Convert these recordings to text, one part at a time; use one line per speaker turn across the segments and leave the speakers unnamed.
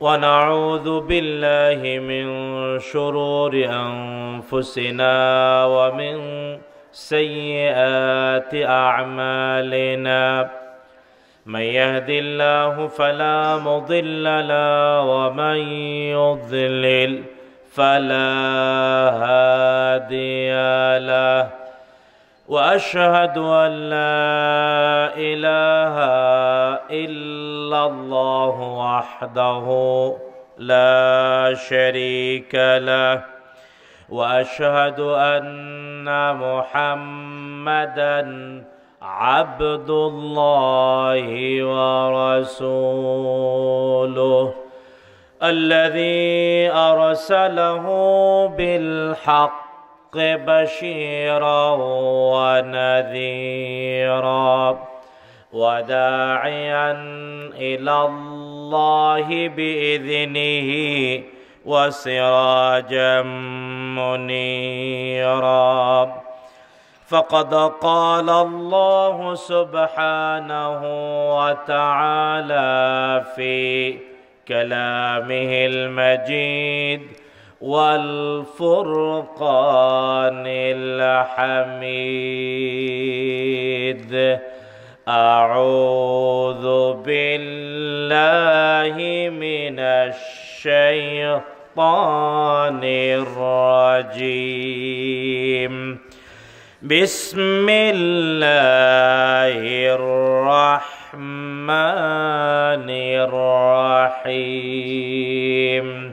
ونعوذ بالله من شرور انفسنا ومن سيئات اعمالنا من يهد الله فلا مضل له ومن يضلل فلا هادي له واشهد ان لا اله الا الله وحده لا شريك له واشهد ان محمدا عبد الله ورسوله الذي ارسله بالحق الحق بشيرا ونذيرا وداعيا الى الله باذنه وسراجا منيرا فقد قال الله سبحانه وتعالى في كلامه المجيد والفرقان الحميد اعوذ بالله من الشيطان الرجيم بسم الله الرحمن الرحيم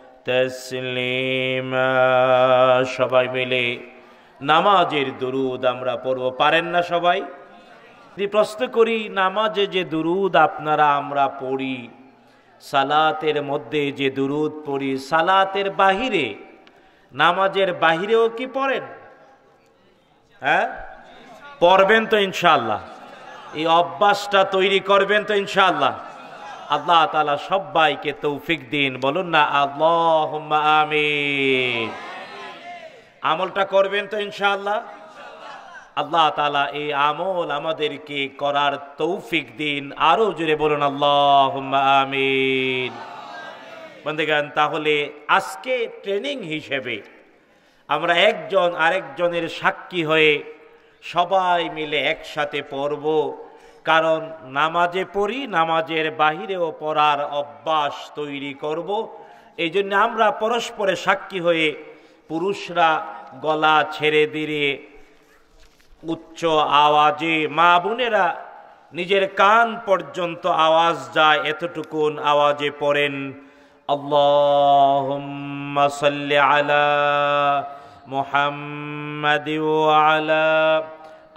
তসলিমা সবাই মিলে নামাজের দুরুদ আমরা পড়ব পারেন না সবাই যদি প্রশ্ন করি নামাজে যে দুরুদ আপনারা আমরা পড়ি সালাতের মধ্যে যে দুরুদ পড়ি সালাতের বাহিরে নামাজের বাহিরেও কি পড়েন হ্যাঁ পড়বেন তো ইনশাল্লাহ এই অভ্যাসটা তৈরি করবেন তো ইনশাল্লাহ আল্লাহ তালা সবাইকে তৌফিক দিন বলুন না আল্লাহ আমিন আমলটা করবেন তো ইনশাআল্লাহ আল্লাহ তালা এই আমল আমাদেরকে করার তৌফিক দিন আরও জুড়ে বলুন আল্লাহ আমিন বন্ধুগান তাহলে আজকে ট্রেনিং হিসেবে আমরা একজন আরেকজনের সাক্ষী হয়ে সবাই মিলে একসাথে পড়ব কারণ নামাজে পড়ি নামাজের বাহিরেও পড়ার অভ্যাস তৈরি করব। এই জন্য আমরা পরস্পরে সাক্ষী হয়ে পুরুষরা গলা ছেড়ে দিয়ে উচ্চ আওয়াজে মা বোনেরা নিজের কান পর্যন্ত আওয়াজ যায় এতটুকুন আওয়াজে পড়েন আল্লাহ আলা মোহাম্মদ আলা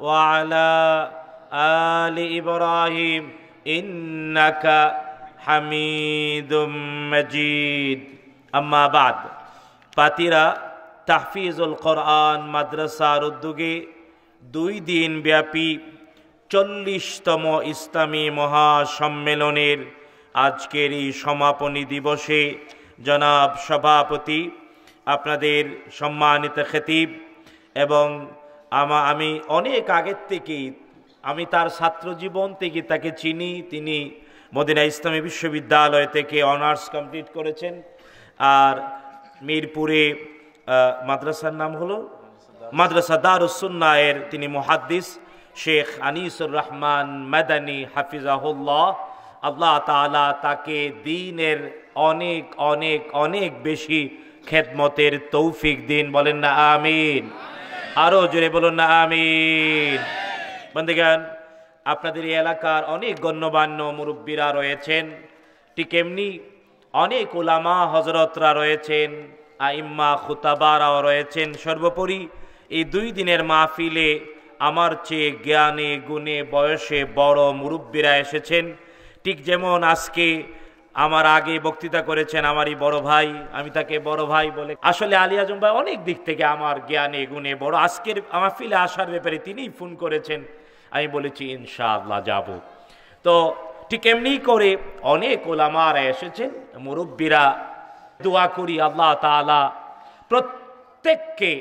وعلى آل إبراهيم إنك হামিদ মজিদ আম্মাবাদ পাতিরা তাহফিজুল কোরআন মাদ্রাসার উদ্যোগে দুই দিন ব্যাপী চল্লিশতম ইসলামী মহাসম্মেলনের আজকের এই সমাপনী দিবসে জনাব সভাপতি আপনাদের সম্মানিত খেতিব এবং আমা আমি অনেক আগের থেকেই আমি তার ছাত্র জীবন থেকে তাকে চিনি তিনি মদিনা ইসলামী বিশ্ববিদ্যালয় থেকে অনার্স কমপ্লিট করেছেন আর মিরপুরে মাদ্রাসার নাম হলো মাদ্রাসা দারুসুন্নায়ের তিনি মহাদ্দিস শেখ আনিসুর রহমান মাদানী হাফিজাহুল্লাহ আল্লাহ তালা তাকে দিনের অনেক অনেক অনেক বেশি খেদমতের তৌফিক দিন বলেন না আমিন আরো জোরে বলুন না আমিন বন্ধুগান আপনাদের এই এলাকার অনেক গণ্যমান্য মুরব্বীরা রয়েছেন ঠিক এমনি অনেক ওলামা হজরতরা রয়েছেন আইম্মা খুতাবারাও রয়েছেন সর্বোপরি এই দুই দিনের মাহফিলে আমার চেয়ে জ্ঞানে গুণে বয়সে বড় মুরব্বীরা এসেছেন ঠিক যেমন আজকে আমার আগে বক্তৃতা করেছেন আমারই বড় ভাই আমি তাকে বড় ভাই বলে আসলে আলী আজম ভাই অনেক দিক থেকে আমার জ্ঞানে গুণে বড় আজকের আমার ফিলে আসার ব্যাপারে তিনিই ফোন করেছেন আমি বলেছি ইনশাআল্লাহ যাব তো ঠিক এমনি করে অনেক ওলামার এসেছেন মুরব্বীরা দোয়া করি আল্লাহ তালা প্রত্যেককে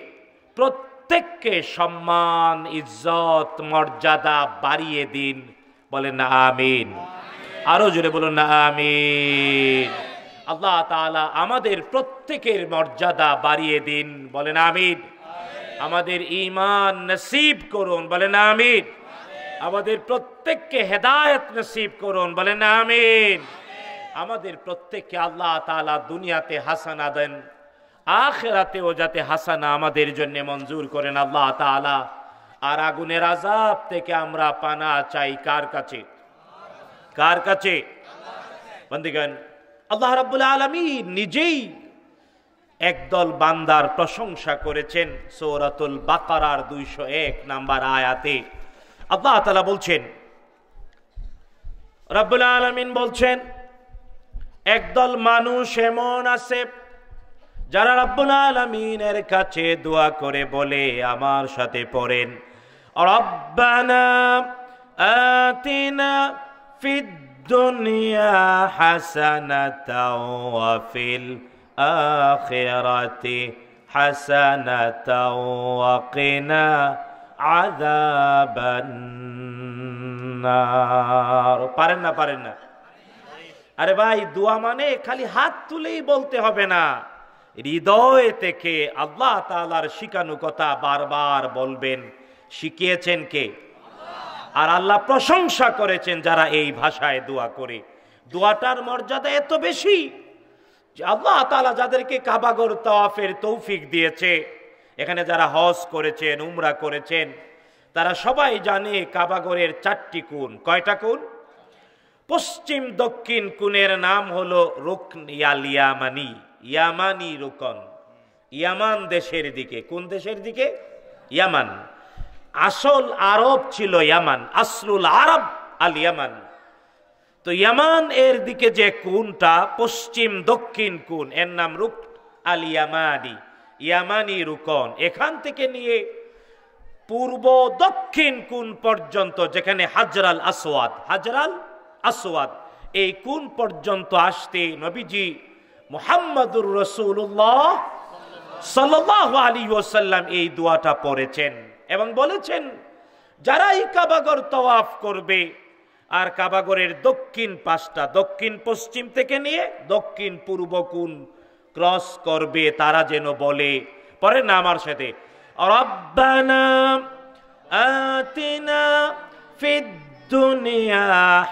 প্রত্যেককে সম্মান ইজ্জত মর্যাদা বাড়িয়ে দিন বলেন আমিন আরো জোরে বলুন না আমি আল্লাহ তালা আমাদের প্রত্যেকের মর্যাদা বাড়িয়ে দিন বলেন আমিন আমাদের ইমান নসিব করুন বলেন আমিন আমাদের প্রত্যেককে হেদায়ত নসিব করুন বলেন আমিন আমাদের প্রত্যেককে আল্লাহ তালা দুনিয়াতে হাসানা দেন আখেরাতেও যাতে হাসানা আমাদের জন্য মঞ্জুর করেন আল্লাহ তালা আর আগুনের আজাব থেকে আমরা পানা চাই কার কাছে কার কাছে বন্দিগান আল্লাহ রাবুল আলমী নিজেই একদল বান্দার প্রশংসা করেছেন সৌরাতুল বাকারার দুইশো এক নাম্বার আয়াতে আল্লাহ তালা বলছেন রব্বুল আলমিন বলছেন একদল মানুষ এমন আছে যারা রাব্বুল আলমিনের কাছে দোয়া করে বলে আমার সাথে পড়েন রব্বানা আতিনা ফিদ দুনিয়া হাসানাতাও ওয়া ফিল আখিরাতি হাসানাতাও ওয়া কিনা আযাবান নার পারেন না পারেন না আরে ভাই দোয়া মানে খালি হাত তুলেই বলতে হবে না হৃদয় থেকে আল্লাহ তালার শিকানু কথা বারবার বলবেন শিখিয়েছেন কে আর আল্লাহ প্রশংসা করেছেন যারা এই ভাষায় দোয়া করে দোয়াটার মর্যাদা এত বেশি আল্লাহ তালা যাদেরকে কাবাগর তওয়াফের তৌফিক দিয়েছে এখানে যারা হজ করেছেন উমরা করেছেন তারা সবাই জানে কাবাগরের চারটি কোন কয়টা কোন পশ্চিম দক্ষিণ কুনের নাম হল রুকন ইয়াল ইয়ামানি ইয়ামানি রুকন ইয়ামান দেশের দিকে কোন দেশের দিকে ইয়ামান আসল আরব ছিল ইয়ামান আসলুল আরব আল ইয়ামান তো ইয়ামান এর দিকে যে কুনটা পশ্চিম দক্ষিণ কুন এর নাম রুক আল ইয়ামানি ইয়ামানি রুকন এখান থেকে নিয়ে পূর্ব দক্ষিণ কুন পর্যন্ত যেখানে হাজরাল আসওয়াদ হাজরাল আসওয়াদ এই কুন পর্যন্ত আসতে নবীজি মোহাম্মদুর রসুল্লাহ সাল্লাহ আলী ওসাল্লাম এই দোয়াটা পড়েছেন এবং বলেছেন যারাই কাবাগর তওয়াফ করবে আর কাবাগরের দক্ষিণ পাশটা দক্ষিণ পশ্চিম থেকে নিয়ে দক্ষিণ পূর্ব কোণ ক্রস করবে তারা যেন বলে পরে না আমার সাথে রব্বানা আতিনা ফিদ দুনিয়া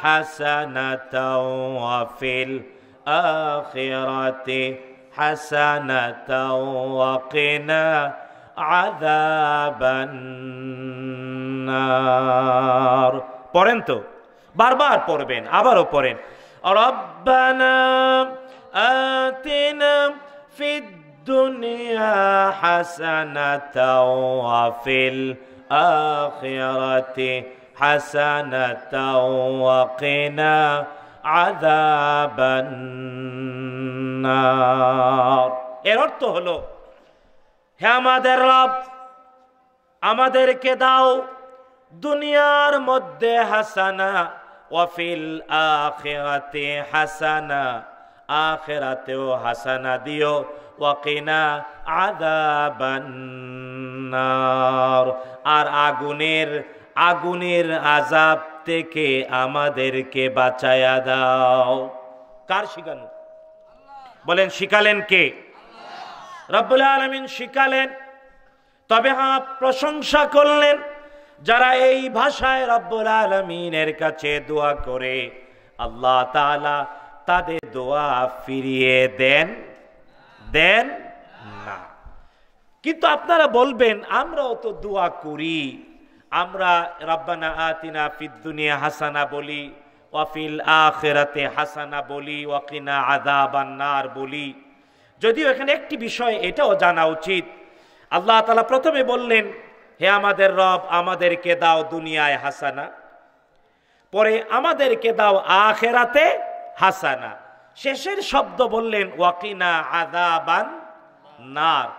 হাসানাতাও ওয়াফিল আখিরাতি হাসানাতাও ওয়াকিনা আদাবান্নার পড়েন তো বারবার পড়বেন আবারও পড়েন রব্বানা আতিনা ফিদ দুনিয়া হাসানাতাও আফিল আখিরাতি হাসানাতাও ওয়াকিনা আযাবান নার এর অর্থ হলো হে আমাদের রব আমাদেরকে দাও দুনিয়ার মধ্যে হাসানা ওয়াফিল আখেরাতে হাসানা আখেরাতেও হাসানা দিও ওয়াকিনা আদাবান্নার আর আগুনের আগুনের আজাব থেকে আমাদেরকে বাঁচায়া দাও কার শিখানো বলেন শিখালেন কে রব্বুল আলমিন শিখালেন তবে হ্যাঁ প্রশংসা করলেন যারা এই ভাষায় রব্বুল আলমিনের কাছে দোয়া করে আল্লাহ তালা তাদের দোয়া ফিরিয়ে দেন দেন না কিন্তু আপনারা বলবেন আমরাও তো দোয়া করি আমরা রাব্বানা আতিনা ফিদ্দুনিয়া হাসানা বলি ওয়াফিল আখেরাতে হাসানা বলি ওয়াকিনা আদা বান্নার বলি যদিও এখানে একটি বিষয় এটাও জানা উচিত আল্লাহ তালা প্রথমে বললেন হে আমাদের রব আমাদেরকে দাও দুনিয়ায় হাসানা পরে আমাদেরকে দাও আখেরাতে হাসানা শেষের শব্দ বললেন ওয়াকিনা আদাবান নার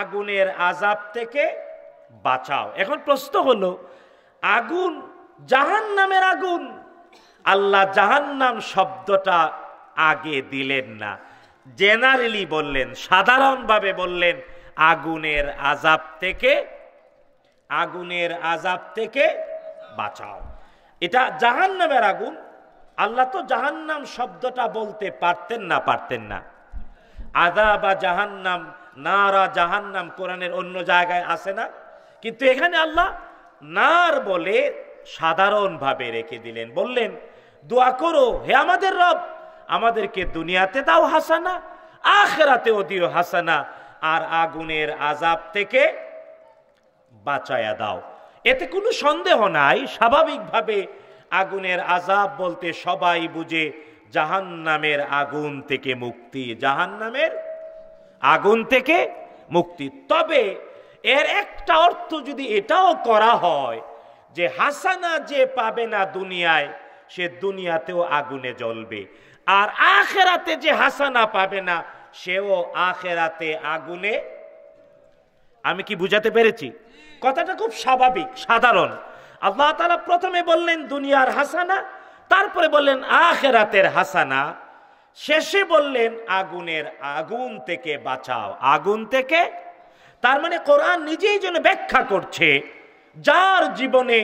আগুনের আজাব থেকে বাঁচাও এখন প্রশ্ন হলো আগুন জাহান নামের আগুন আল্লাহ জাহান্নাম শব্দটা আগে দিলেন না জেনারেলি বললেন সাধারণভাবে বললেন আগুনের আজাব থেকে আগুনের আজাব থেকে বাঁচাও এটা জাহান্নামের আগুন আল্লাহ তো জাহান্নাম শব্দটা বলতে পারতেন না পারতেন না আদা বা জাহান্নাম নারা জাহান্নাম কোরআনের অন্য জায়গায় আসে না কিন্তু এখানে আল্লাহ নার বলে সাধারণভাবে রেখে দিলেন বললেন দোয়া করো হে আমাদের রব আমাদেরকে দুনিয়াতে দাও হাসানা আখেরাতেও দিও হাসানা আর আগুনের আজাব থেকে বাঁচায়া দাও এতে কোনো সন্দেহ নাই স্বাভাবিকভাবে আগুনের আজাব বলতে সবাই বুঝে জাহান নামের আগুন থেকে মুক্তি জাহান নামের আগুন থেকে মুক্তি তবে এর একটা অর্থ যদি এটাও করা হয় যে হাসানা যে পাবে না দুনিয়ায় সে দুনিয়াতেও আগুনে জ্বলবে আর আখেরাতে যে হাসানা পাবে না সেও আখেরাতে আগুনে আমি কি বুঝাতে পেরেছি কথাটা খুব স্বাভাবিক সাধারণ আল্লাহ তালা প্রথমে বললেন দুনিয়ার হাসানা তারপরে বললেন আখেরাতের হাসানা শেষে বললেন আগুনের আগুন থেকে বাঁচাও আগুন থেকে তার মানে কোরআন নিজেই যেন ব্যাখ্যা করছে যার জীবনে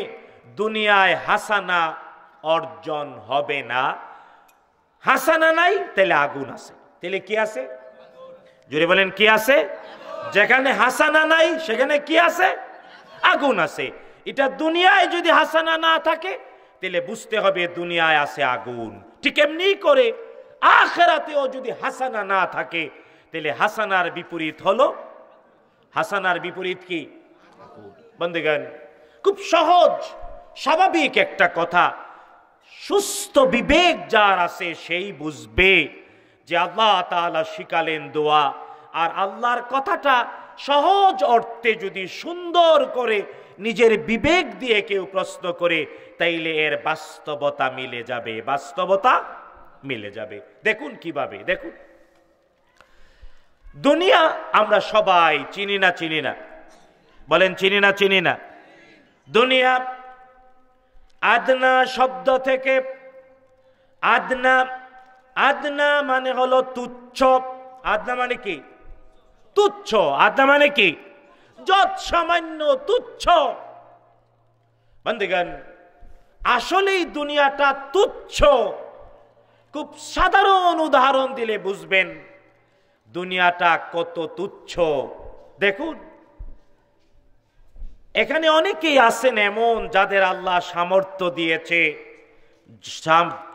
দুনিয়ায় হাসানা অর্জন হবে না হাসানা নাই তাহলে আগুন আছে তাহলে কি আছে জোরে বলেন কি আছে যেখানে হাসানা নাই সেখানে কি আছে আগুন আছে এটা দুনিয়ায় যদি হাসানা না থাকে তাহলে বুঝতে হবে দুনিয়ায় আছে আগুন ঠিক এমনি করে আখেরাতেও যদি হাসানা না থাকে তাহলে হাসানার বিপরীত হলো হাসানার বিপরীত কি বন্ধুগান খুব সহজ স্বাভাবিক একটা কথা সুস্থ বিবেক যার আছে সেই বুঝবে যে আল্লাহ তালা শিখালেন দোয়া আর আল্লাহর কথাটা সহজ অর্থে যদি সুন্দর করে নিজের বিবেক দিয়ে কেউ প্রশ্ন করে তাইলে এর বাস্তবতা মিলে যাবে বাস্তবতা মিলে যাবে দেখুন কিভাবে দেখুন দুনিয়া আমরা সবাই চিনি না চিনি না বলেন চিনি না চিনি না দুনিয়া আদনা শব্দ থেকে আদনা আদনা মানে হলো তুচ্ছ আদনা মানে কি তুচ্ছ আদনা মানে কি যত সামান্য তুচ্ছ বন্ধুগণ আসলেই দুনিয়াটা তুচ্ছ খুব সাধারণ উদাহরণ দিলে বুঝবেন দুনিয়াটা কত তুচ্ছ দেখুন এখানে অনেকেই আছেন এমন যাদের আল্লাহ সামর্থ্য দিয়েছে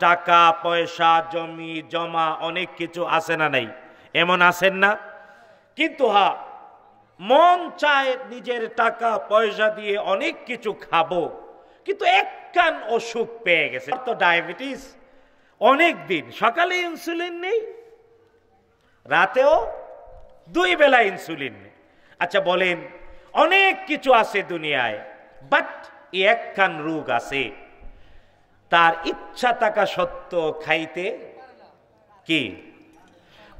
টাকা পয়সা জমি জমা অনেক কিছু আছে না নাই এমন আছেন না কিন্তু হা মন চায় নিজের টাকা পয়সা দিয়ে অনেক কিছু খাবো কিন্তু এক কান অসুখ পেয়ে গেছে তো ডায়াবেটিস অনেক দিন সকালে ইনসুলিন নেই রাতেও দুই বেলা ইনসুলিন নেই আচ্ছা বলেন অনেক কিছু আছে দুনিয়ায় বাট একখান রোগ আছে তার ইচ্ছা থাকা সত্য খাইতে কি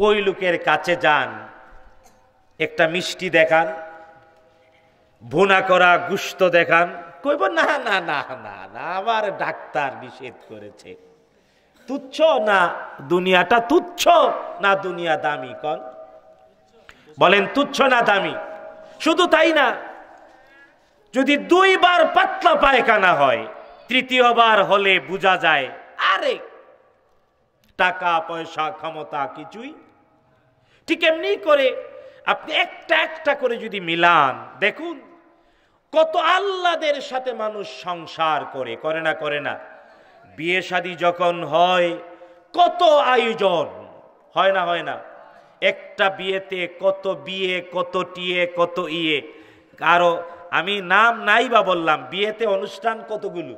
ওই লোকের কাছে যান একটা মিষ্টি দেখান ভুনা করা গুস্ত দেখান কইব না না না না না আবার ডাক্তার নিষেধ করেছে তুচ্ছ না দুনিয়াটা তুচ্ছ না দুনিয়া দামি কন বলেন তুচ্ছ না দামি শুধু তাই না যদি দুইবার পাতলা পায়খানা হয় তৃতীয়বার হলে বোঝা যায় আরে টাকা পয়সা ক্ষমতা কিছুই ঠিক এমনি করে আপনি একটা একটা করে যদি মিলান দেখুন কত আল্লাদের সাথে মানুষ সংসার করে করে না করে না বিয়ে শাদী যখন হয় কত আয়োজন হয় না হয় না একটা বিয়েতে কত বিয়ে কত টিয়ে কত ইয়ে আরও আমি নাম নাই বা বললাম বিয়েতে অনুষ্ঠান কতগুলো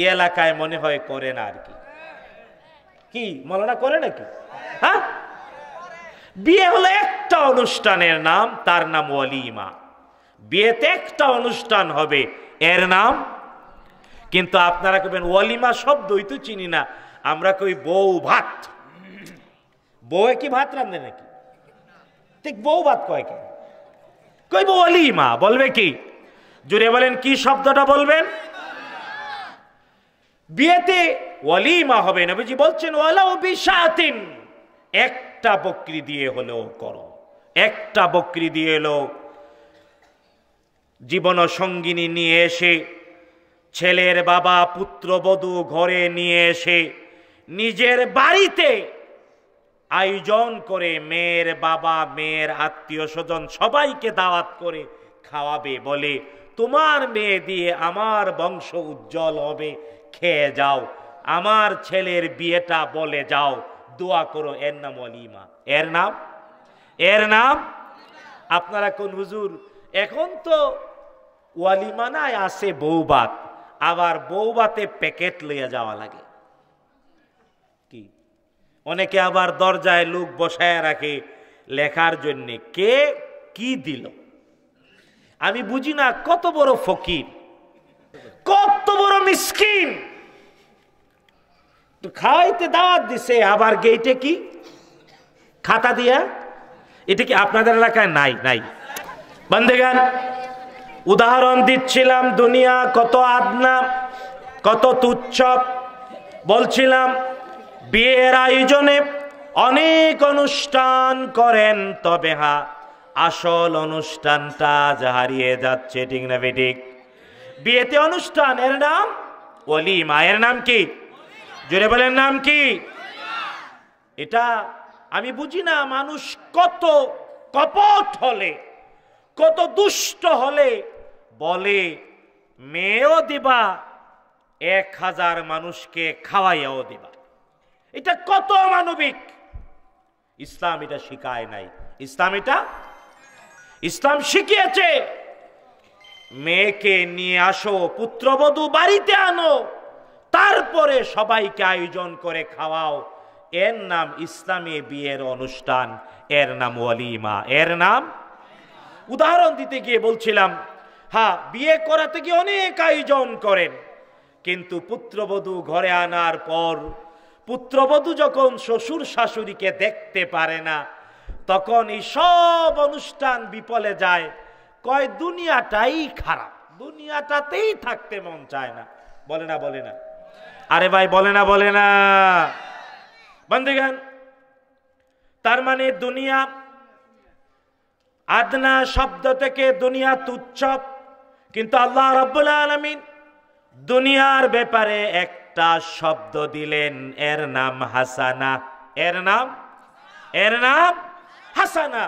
এই এলাকায় মনে হয় করে না আর কি কি মলনা করে নাকি হ্যাঁ বিয়ে হলো একটা অনুষ্ঠানের নাম তার নাম অলিমা বিয়েতে একটা অনুষ্ঠান হবে এর নাম কিন্তু আপনারা কবেন অলিমা শব্দই তো চিনি না আমরা কই বউ ভাত বউয়ে কি ভাত রান্দে নাকি ঠিক বউ ভাত কয় কে কইব অলিমা বলবে কি জুড়ে বলেন কি শব্দটা বলবেন বিয়েতে অলিমা হবে নবীজি বলছেন ওলাও বিশাতিন একটা বকরি দিয়ে হলেও করো একটা বকরি দিয়ে এলো জীবন সঙ্গিনী নিয়ে এসে ছেলের বাবা পুত্রবধূ ঘরে নিয়ে এসে নিজের বাড়িতে আয়োজন করে মেয়ের বাবা মেয়ের আত্মীয় স্বজন সবাইকে দাওয়াত করে খাওয়াবে বলে তোমার মেয়ে দিয়ে আমার বংশ উজ্জ্বল হবে খেয়ে যাও আমার ছেলের বিয়েটা বলে যাও দোয়া করো এর নাম অলিমা এর নাম এর নাম আপনারা কোন হুজুর এখন তো ওয়ালিমানায় আসে বৌবাত আবার বৌবাতে প্যাকেট লইয়া যাওয়া লাগে অনেকে আবার দরজায় লোক বসায় রাখে লেখার জন্যে কে কি দিল আমি বুঝি না কত বড় ফকির কত বড় মিসকিন খাওয়াইতে দাওয়াত দিছে আবার গেইটে কি খাতা দিয়া এটা কি আপনাদের এলাকায় নাই নাই বন্দেগান উদাহরণ দিচ্ছিলাম দুনিয়া কত আদনা কত তুচ্ছ বলছিলাম বিয়ের আয়োজনে অনেক অনুষ্ঠান করেন তবে হা আসল অনুষ্ঠানটা যা হারিয়ে যাচ্ছে ঠিক না বেঠিক বিয়েতে অনুষ্ঠান এর নাম অলি মায়ের নাম কি জোরে বলেন নাম কি এটা আমি বুঝি না মানুষ কত কপট হলে কত দুষ্ট হলে বলে মেয়েও দিবা এক হাজার মানুষকে খাওয়াইয়াও দিবা এটা কত মানবিক ইসলাম এটা শিখায় নাই ইসলাম এটা ইসলাম শিখিয়েছে মেয়েকে নিয়ে আসো পুত্রবধূ বাড়িতে আনো তারপরে সবাইকে আয়োজন করে খাওয়াও এর নাম ইসলামী বিয়ের অনুষ্ঠান এর নাম ওয়ালিমা এর নাম উদাহরণ দিতে গিয়ে বলছিলাম হ্যাঁ বিয়ে করাতে গিয়ে অনেক আয়োজন করেন কিন্তু পুত্রবধূ ঘরে আনার পর পুত্রবধূ যখন শ্বশুর শাশুড়িকে দেখতে পারে না তখন এই সব অনুষ্ঠান বিপলে যায় কয় দুনিয়াটাই খারাপ দুনিয়াটাতেই থাকতে মন চায় না বলে না বলে না আরে ভাই বলে না বলে না বন্দিগান তার মানে দুনিয়া আদনা শব্দ থেকে দুনিয়া তুচ্ছ কিন্তু আল্লাহ রব্বুল আলমিন দুনিয়ার ব্যাপারে এক মুমতাজ শব্দ দিলেন এর নাম হাসানা এর নাম এর নাম হাসানা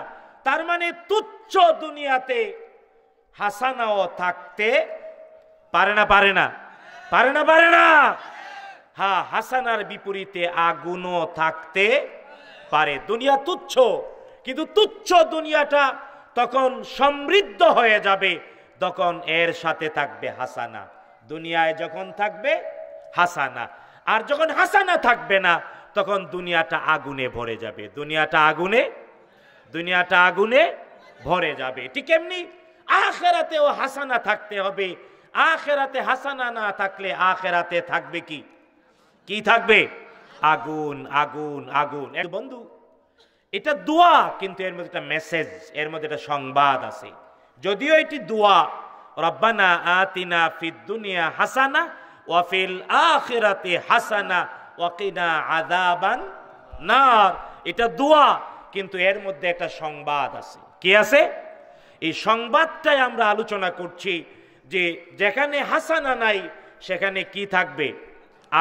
তার মানে তুচ্ছ দুনিয়াতে হাসানাও থাকতে পারে না পারে না পারে না পারে না হ্যাঁ হাসানার বিপরীতে আগুনও থাকতে পারে দুনিয়া তুচ্ছ কিন্তু তুচ্ছ দুনিয়াটা তখন সমৃদ্ধ হয়ে যাবে তখন এর সাথে থাকবে হাসানা দুনিয়ায় যখন থাকবে হাসানা আর যখন হাসানা থাকবে না তখন দুনিয়াটা আগুনে ভরে যাবে দুনিয়াটা আগুনে দুনিয়াটা আগুনে ভরে যাবে ঠিক এমনি আখেরাতেও হাসানা থাকতে হবে আখেরাতে হাসানা না থাকলে আখেরাতে থাকবে কি কি থাকবে আগুন আগুন আগুন বন্ধু এটা দোয়া কিন্তু এর মধ্যে একটা মেসেজ এর মধ্যে একটা সংবাদ আছে যদিও এটি দোয়া রব্বানা আতিনা ফিদ দুনিয়া হাসানা ওয়াফিল আখিরাতে হাসানা ওয়াকিনা আদাবান নার এটা দোয়া কিন্তু এর মধ্যে একটা সংবাদ আছে কি আছে এই সংবাদটাই আমরা আলোচনা করছি যে যেখানে হাসানা নাই সেখানে কি থাকবে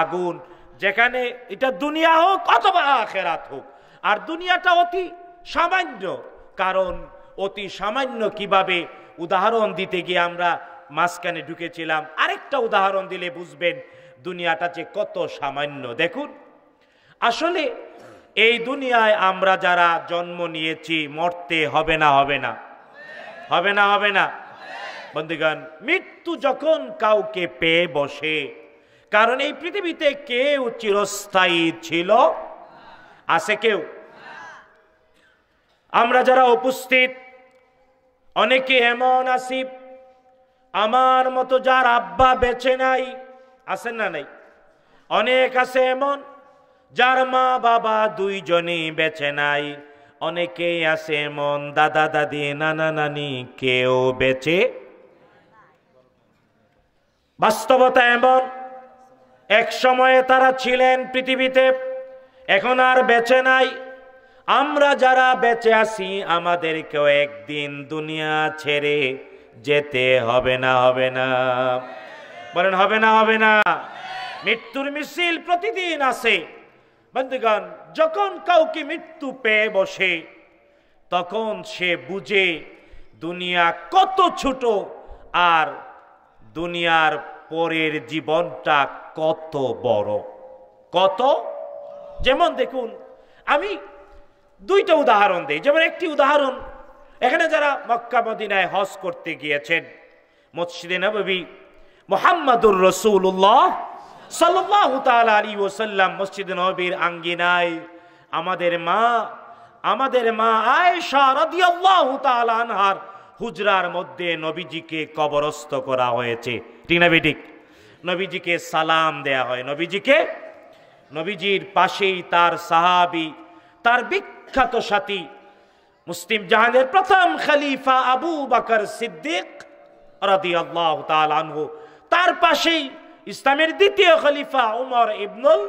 আগুন যেখানে এটা দুনিয়া হোক অথবা আখেরাত হোক আর দুনিয়াটা অতি সামান্য কারণ অতি সামান্য কিভাবে উদাহরণ দিতে গিয়ে আমরা মাঝখানে ঢুকেছিলাম আরেকটা উদাহরণ দিলে বুঝবেন দুনিয়াটা যে কত সামান্য দেখুন আসলে এই দুনিয়ায় আমরা যারা জন্ম নিয়েছি মরতে হবে না হবে না হবে না হবে না বন্ধুগণ মৃত্যু যখন কাউকে পেয়ে বসে কারণ এই পৃথিবীতে কেউ চিরস্থায়ী ছিল আছে কেউ আমরা যারা উপস্থিত অনেকে এমন আসিব আমার মতো যার আব্বা বেঁচে নাই আছেন না নাই অনেক আছে এমন যার মা বাবা দুইজনই বেঁচে নাই অনেকেই আছে এমন দাদা দাদি নানা নানি কেউ বেঁচে বাস্তবতা এমন এক সময়ে তারা ছিলেন পৃথিবীতে এখন আর বেঁচে নাই আমরা যারা বেঁচে আছি আমাদেরকেও একদিন দুনিয়া ছেড়ে যেতে হবে না হবে না বলেন হবে না হবে না মৃত্যুর মিছিল প্রতিদিন আসে বন্ধুগণ যখন কাউকে মৃত্যু পেয়ে বসে তখন সে বুঝে দুনিয়া কত ছোট আর দুনিয়ার পরের জীবনটা কত বড় কত যেমন দেখুন আমি দুইটা উদাহরণ দিই যেমন একটি উদাহরণ এখানে যারা মক্কা মদিনায় হজ করতে গিয়েছেন মসজিদে নবী মোহাম্মদুর রসুল্লাহ সাল্লাহ তালা আলী ওসাল্লাম মসজিদ নবীর আঙ্গিনায় আমাদের মা আমাদের মা আয়েশা রাদিয়াল্লাহু আনহার হুজরার মধ্যে নবীজিকে কবরস্থ করা হয়েছে ঠিক না বেটিক নবীজিকে সালাম দেয়া হয় নবীজিকে নবীজির পাশেই তার সাহাবি তার বিখ্যাত সাথী মুসলিম জাহানের প্রথম খালিফা আবু বাকর সিদ্দিক রাদি আল্লাহ আনহু তার পাশেই ইসলামের দ্বিতীয় খলিফা উমর ইবনুল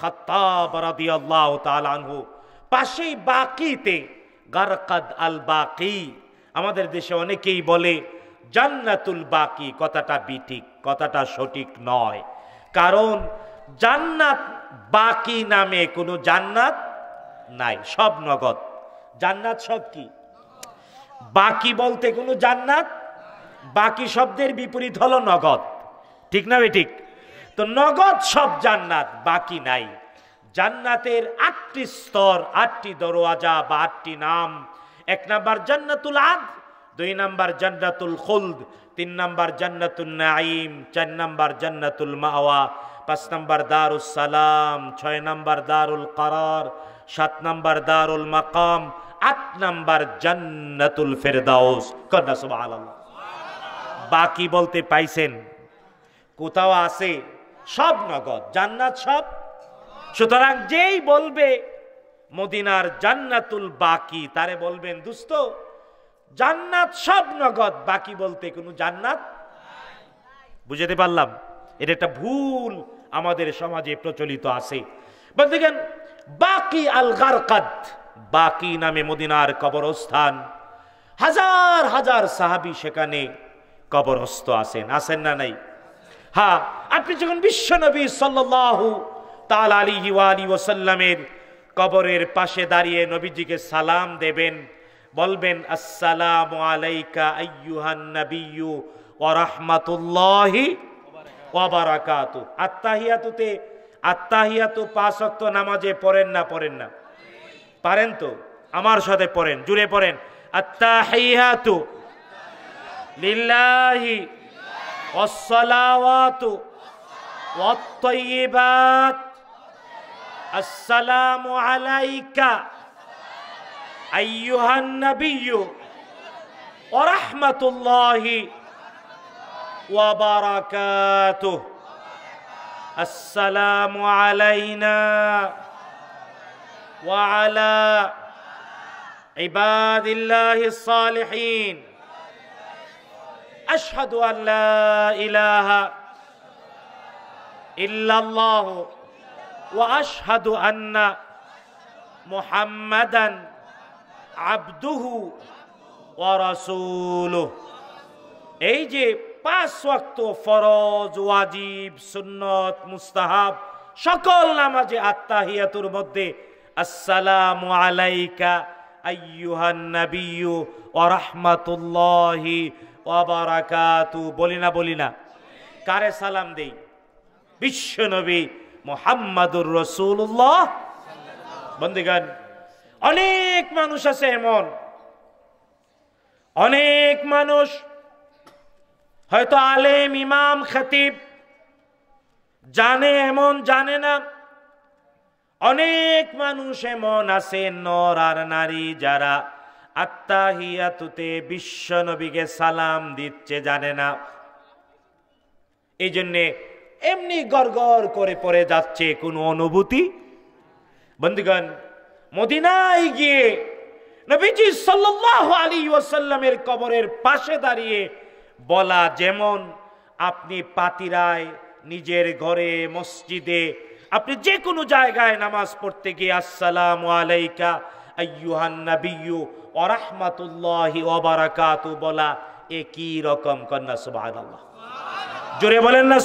খাতাব রাদি আল্লাহ আনহু পাশেই বাকিতে গারকাদ আল বাকি আমাদের দেশে অনেকেই বলে জান্নাতুল বাকি কথাটা বিঠিক কথাটা সঠিক নয় কারণ জান্নাত বাকি নামে কোনো জান্নাত নাই সব নগদ জান্নাত সব কি বাকি বলতে কোনো জান্নাত বাকি শব্দের বিপরীত হলো নগদ ঠিক না বে ঠিক তো নগদ সব জান্নাত বাকি নাই জান্নাতের আটটি স্তর আটটি দরওয়াজা বা আটটি নাম এক নাম্বার জান্নাতুল আদ দুই নাম্বার জান্নাতুল খুলদ তিন নাম্বার জান্নাতুল নাইম চার নাম্বার জান্নাতুল মাওয়া পাঁচ নাম্বার দারুস সালাম ছয় নাম্বার দারুল করার সাত নাম্বার দারুল মাকাম আট নাম্বার জান্নাতুল ফেরদাউস কন্যা সুবাহ বাকি বলতে পাইছেন কোথাও আছে সব নগদ জান্নাত সব সুতরাং যেই বলবে মদিনার জান্নাতুল বাকি তারে বলবেন দুস্থ জান্নাত সব নগদ বাকি বলতে কোনো জান্নাত বুঝতে পারলাম এটা একটা ভুল আমাদের সমাজে প্রচলিত আছে বলতে বাকি আল গারকাদ বাকি নামে মদিনার কবরস্থান হাজার হাজার সাহাবি সেখানে কবরস্থ আছেন আছেন না নাই হ্যাঁ আপনি যখন বিশ্বনবী সাল্লাহু তাল আলী আলী ওসাল্লামের কবরের পাশে দাঁড়িয়ে নবীজিকে সালাম দেবেন বলবেন আসসালাম আলাইকা আইয়ুহান নবিয়ু ওরহমাতুল্লাহি ওবারাকাতু আত্তাহিয়াতুতে আত্তাহিয়াতু পাঁচ অক্ত নামাজে পড়েন না পড়েন না পারেন তো আমার সাথে পড়েন জুড়ে পড়েন আত্তাহিয়াতু লিল্লাহি ওয়াসসালাওয়াতু ওয়াত আসসালামু আলাইকা আইয়ুহান নাবিয়্যু ওয়া রাহমাতুল্লাহি ওয়া বারাকাতুহু السلام علينا وعلى عباد الله الصالحين أشهد أن لا إله إلا الله وأشهد أن محمدا عبده ورسوله أي جي باس وقت ফরজ واجب سنة مستحب شكل نماجي আত্মাহিয়াতুর মধ্যে আসসালামু আলাইকা আইয়ুহান নাবিয়্যু ও রাহমাতুল্লাহি ওয়া বারাকাতু বলি না বলি না কারে সালাম দেই বিশ্ব নবী মোহাম্মদুর রসুল্লাহ বন্দিগান অনেক মানুষ আছে এমন অনেক মানুষ হয়তো আলেম ইমাম খাতিব জানে এমন জানে না অনেক মানুষ এমন আছে নর আর নারী যারা আত্মাহিয়াতুতে বিশ্ব নবীকে সালাম দিচ্ছে জানে না এই জন্যে এমনি গড় করে পড়ে যাচ্ছে কোনো অনুভূতি বন্ধুগণ মদিনায় গিয়ে নবীজি সাল্লাহ আলী ওয়াসাল্লামের কবরের পাশে দাঁড়িয়ে বলা যেমন আপনি পাতিরায় নিজের ঘরে মসজিদে আপনি যে কোনো জায়গায় নামাজ পড়তে গিয়ে আসসালাম আলাইকা আয়ুহান্নাবিউ অরাহমাতুল্লাহি ওবারাকাতু বলা একই রকম কন্যা সুবহানাল্লাহ জোরে বলেন না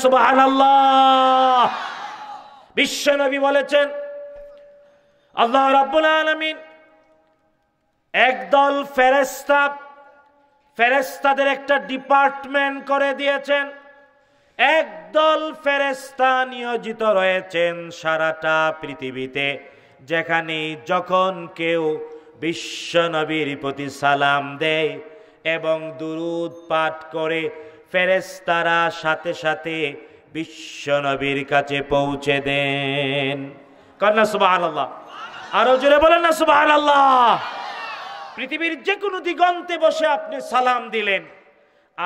বিশ্ব নবী বলেছেন আল্লাহ রাব্বুল আলামিন একদল ফেরেস্তা ফেরেশতাদের একটা ডিপার্টমেন্ট করে দিয়েছেন এক একদল ফেরেস্তা নিয়োজিত রয়েছেন সারাটা পৃথিবীতে যেখানে যখন কেউ বিশ্বনবীর প্রতি সালাম দেয় এবং দুরুদ পাঠ করে ফেরেস্তারা সাথে সাথে বিশ্বনবীর কাছে পৌঁছে দেন কন্যা সুবাহ আল্লাহ আরো জোরে বলেন না সুবাহ আল্লাহ পৃথিবীর যে কোনো দিগন্তে বসে আপনি সালাম দিলেন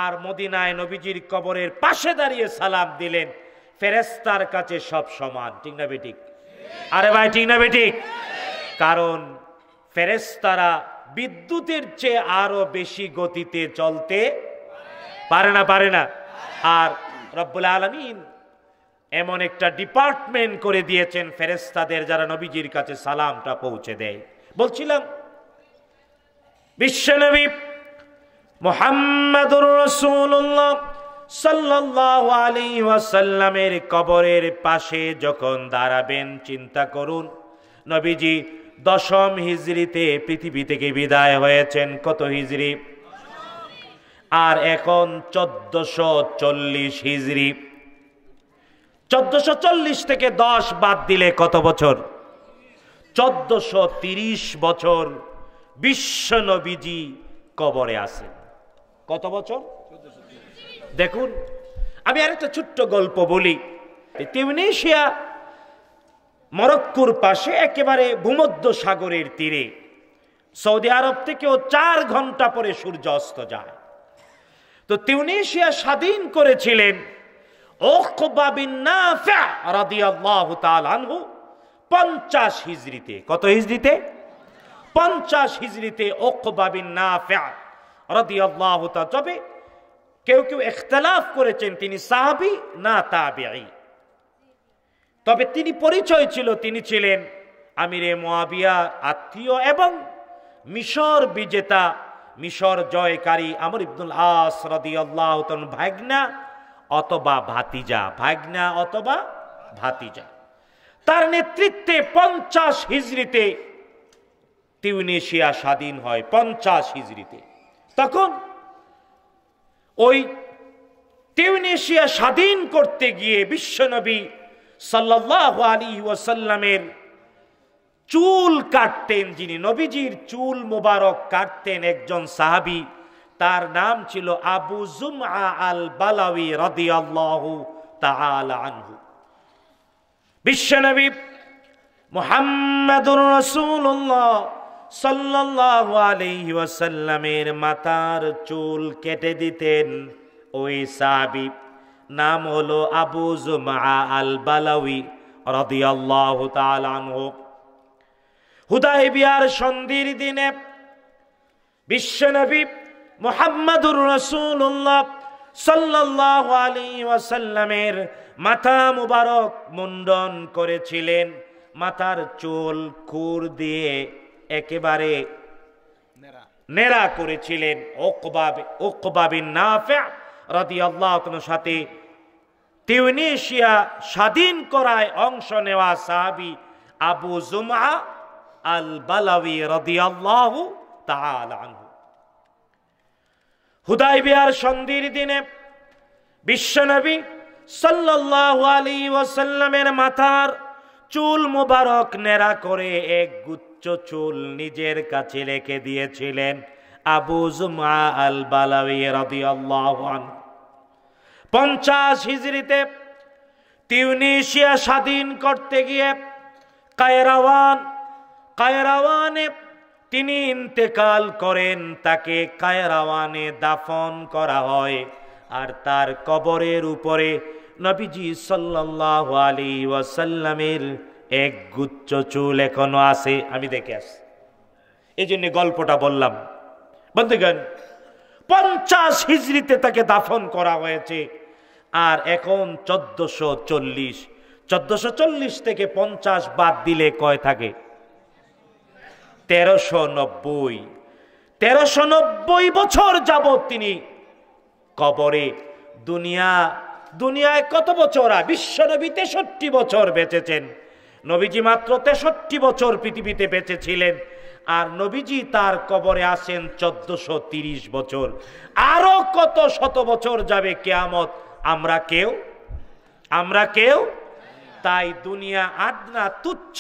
আর মদিনায় নবীজির কবরের পাশে দাঁড়িয়ে সালাম দিলেন ফেরেস্তার কাছে সব সমান ঠিক না বেটিক আরে ভাই ঠিক না বেটিক কারণ ফেরেস্তারা বিদ্যুতের চেয়ে আরো বেশি গতিতে চলতে পারে না পারে না আর রব্বুল আলমিন এমন একটা ডিপার্টমেন্ট করে দিয়েছেন ফেরেস্তাদের যারা নবীজির কাছে সালামটা পৌঁছে দেয় বলছিলাম বিশ্বনবী মোহাম্মদুর রসুল্লাহ সাল্লাল্লাহু আলাইহি ওয়াসাল্লামের কবরের পাশে যখন দাঁড়াবেন চিন্তা করুন নবীজি দশম হিজড়িতে পৃথিবী থেকে বিদায় হয়েছেন কত হিজড়ি আর এখন চোদ্দশো চল্লিশ হিজড়ি চোদ্দশো চল্লিশ থেকে দশ বাদ দিলে কত বছর চোদ্দশো তিরিশ বছর বিশ্ব নবীজি কবরে আছে কত বছর দেখুন আমি আরেকটা ছোট্ট গল্প বলি তিউনেশিয়া মরক্কোর পাশে একেবারে ভূমধ্য সাগরের তীরে সৌদি আরব থেকেও চার ঘন্টা পরে সূর্য অস্ত যায় তো তিউনেশিয়া স্বাধীন করেছিলেন পঞ্চাশ হিজড়িতে কত হিজড়িতে পঞ্চাশ হিজড়িতে ওখ বাবিন না ফ্যা তবে কেউ কেউ এখতলাফ করেছেন তিনি সাহাবি না তাবেই তবে তিনি পরিচয় ছিল তিনি ছিলেন আমিরে মহাবিয়া আত্মীয় এবং মিশর বিজেতা মিশর জয়কারী আমর ইবদুল আস আল্লাহ ভাগনা অথবা ভাতিজা ভাগনা অথবা ভাতিজা তার নেতৃত্বে পঞ্চাশ হিজড়িতে তিউনেশিয়া স্বাধীন হয় পঞ্চাশ হিজড়িতে তখন ওই টিউনেশিয়া স্বাধীন করতে গিয়ে বিশ্বনবী সাল্লাহ আলী ওয়াসাল্লামের চুল কাটতেন যিনি নবীজির চুল মোবারক কাটতেন একজন সাহাবি তার নাম ছিল আবু জুম আল বালাউি রাদিয়াল্লাহু তাআলা আনহু বিশ্বনবী মুহাম্মাদুর রসুল্লাহ সাল্লাল্লাহু আলাইহি ওয়াসাল্লামের মাথার চুল কেটে দিতেন ওই সাহাবী নাম হলো আবু জুমা আল বালাউই রাদিয়াল্লাহু তাআলা আনহু হুদাইবিয়ার সন্ধির দিনে বিশ্বনবী মোহাম্মদুর রসুল্লাহ সাল্লাহ আলী ওয়াসাল্লামের মাথা মুবারক মুন্ডন করেছিলেন মাথার চুল কুর দিয়ে একেবারে নেরা করেছিলেন সাথে তিউনেশিয়া স্বাধীন করায় অংশ নেওয়া সাহাবি আবু জুমা আল বালাবি রদিয়াল্লাহু তাহু হুদাই বিহার সন্ধির দিনে বিশ্বনবী সাল্লাহ আলী ওয়াসাল্লামের মাথার চুল মুবারক নেড়া করে এক গুত উচ্চ চুল নিজের কাছে রেখে দিয়েছিলেন আবু জুমা আল বালাউই পঞ্চাশ হিজড়িতে তিউনিশিয়া স্বাধীন করতে গিয়ে কায়রাওয়ান কায়রাওয়ানে তিনি ইন্তেকাল করেন তাকে কায়রাওয়ানে দাফন করা হয় আর তার কবরের উপরে নবীজি সাল্লাহ আলী ওয়াসাল্লামের এক গুচ্ছ চুল এখনো আছে আমি দেখে আস এই জন্য গল্পটা বললাম বন্ধুগণ পঞ্চাশ হিজড়িতে তাকে দাফন করা হয়েছে আর এখন চোদ্দশো চল্লিশ চোদ্দশো চল্লিশ থেকে পঞ্চাশ বাদ দিলে কয় থাকে তেরোশো নব্বই তেরোশো নব্বই বছর যাবৎ তিনি কবরে দুনিয়া দুনিয়ায় কত বছর বিশ্বনবী তেষট্টি বছর বেঁচেছেন নবীজি মাত্র তেষট্টি বছর পৃথিবীতে বেঁচেছিলেন আর নবীজি তার কবরে আসেন চোদ্দশো তিরিশ বছর আরো কত শত বছর যাবে কেয়ামত আমরা কেউ আমরা কেউ তাই দুনিয়া আদনা তুচ্ছ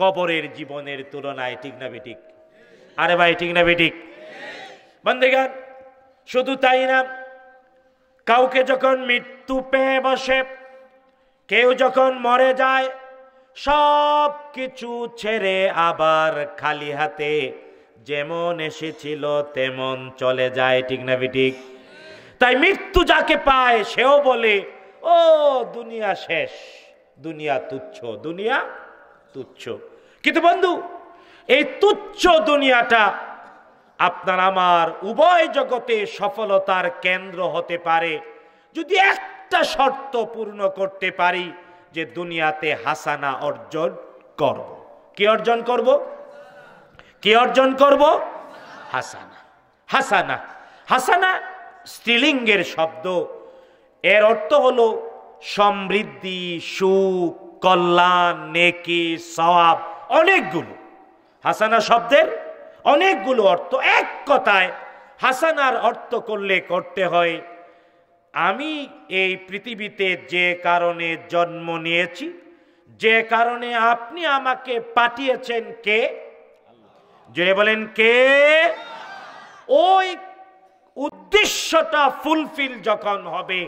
কবরের জীবনের তুলনায় ঠিক না বেঠিক আরে ভাই ঠিক না বেঠিক বন্দেগান শুধু তাই না কাউকে যখন মৃত্যু পেয়ে বসে কেউ যখন মরে যায় সব কিছু ছেড়ে আবার খালি হাতে যেমন এসেছিল তেমন চলে যায় ঠিক না বিটিক তাই মৃত্যু যাকে পায় সেও বলে ও দুনিয়া শেষ দুনিয়া তুচ্ছ দুনিয়া তুচ্ছ কিন্তু বন্ধু এই তুচ্ছ দুনিয়াটা আপনার আমার উভয় জগতে সফলতার কেন্দ্র হতে পারে যদি একটা শর্ত পূর্ণ করতে পারি যে দুনিয়াতে হাসানা অর্জন করব। কি অর্জন করব। কি অর্জন করব হাসানা হাসানা হাসানা স্ত্রীলিঙ্গের শব্দ এর অর্থ হল সমৃদ্ধি সুখ কল্যাণ নেকি সবাব অনেকগুলো হাসানা শব্দের অনেকগুলো অর্থ এক কথায় হাসানার অর্থ করলে করতে হয় আমি এই পৃথিবীতে যে কারণে জন্ম নিয়েছি যে কারণে আপনি আমাকে পাঠিয়েছেন কে জুড়ে বলেন কে ওই উদ্দেশ্যটা ফুলফিল যখন হবে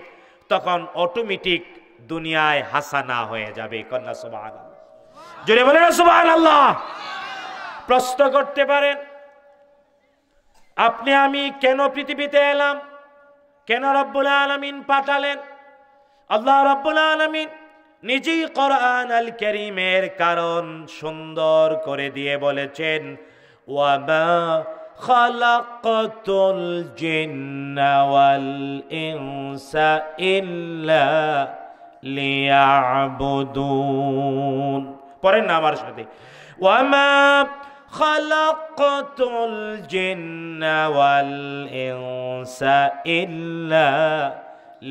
তখন অটোমেটিক দুনিয়ায় হাসানা হয়ে যাবে কন্যা সুবাহ জুড়ে বলেন সুবাহ আল্লাহ প্রশ্ন করতে পারেন আপনি আমি কেন পৃথিবীতে এলাম কেন রব্বুল আলমিন পাঠালেন আল্লাহ রব্বুল আলমিন নিজেই কোরআন আল করিমের কারণ সুন্দর করে দিয়ে বলেছেন ওয়াবা خلقت الجن পরের নাম সাথে ওয়ামা خلقت الجن والإنس إلا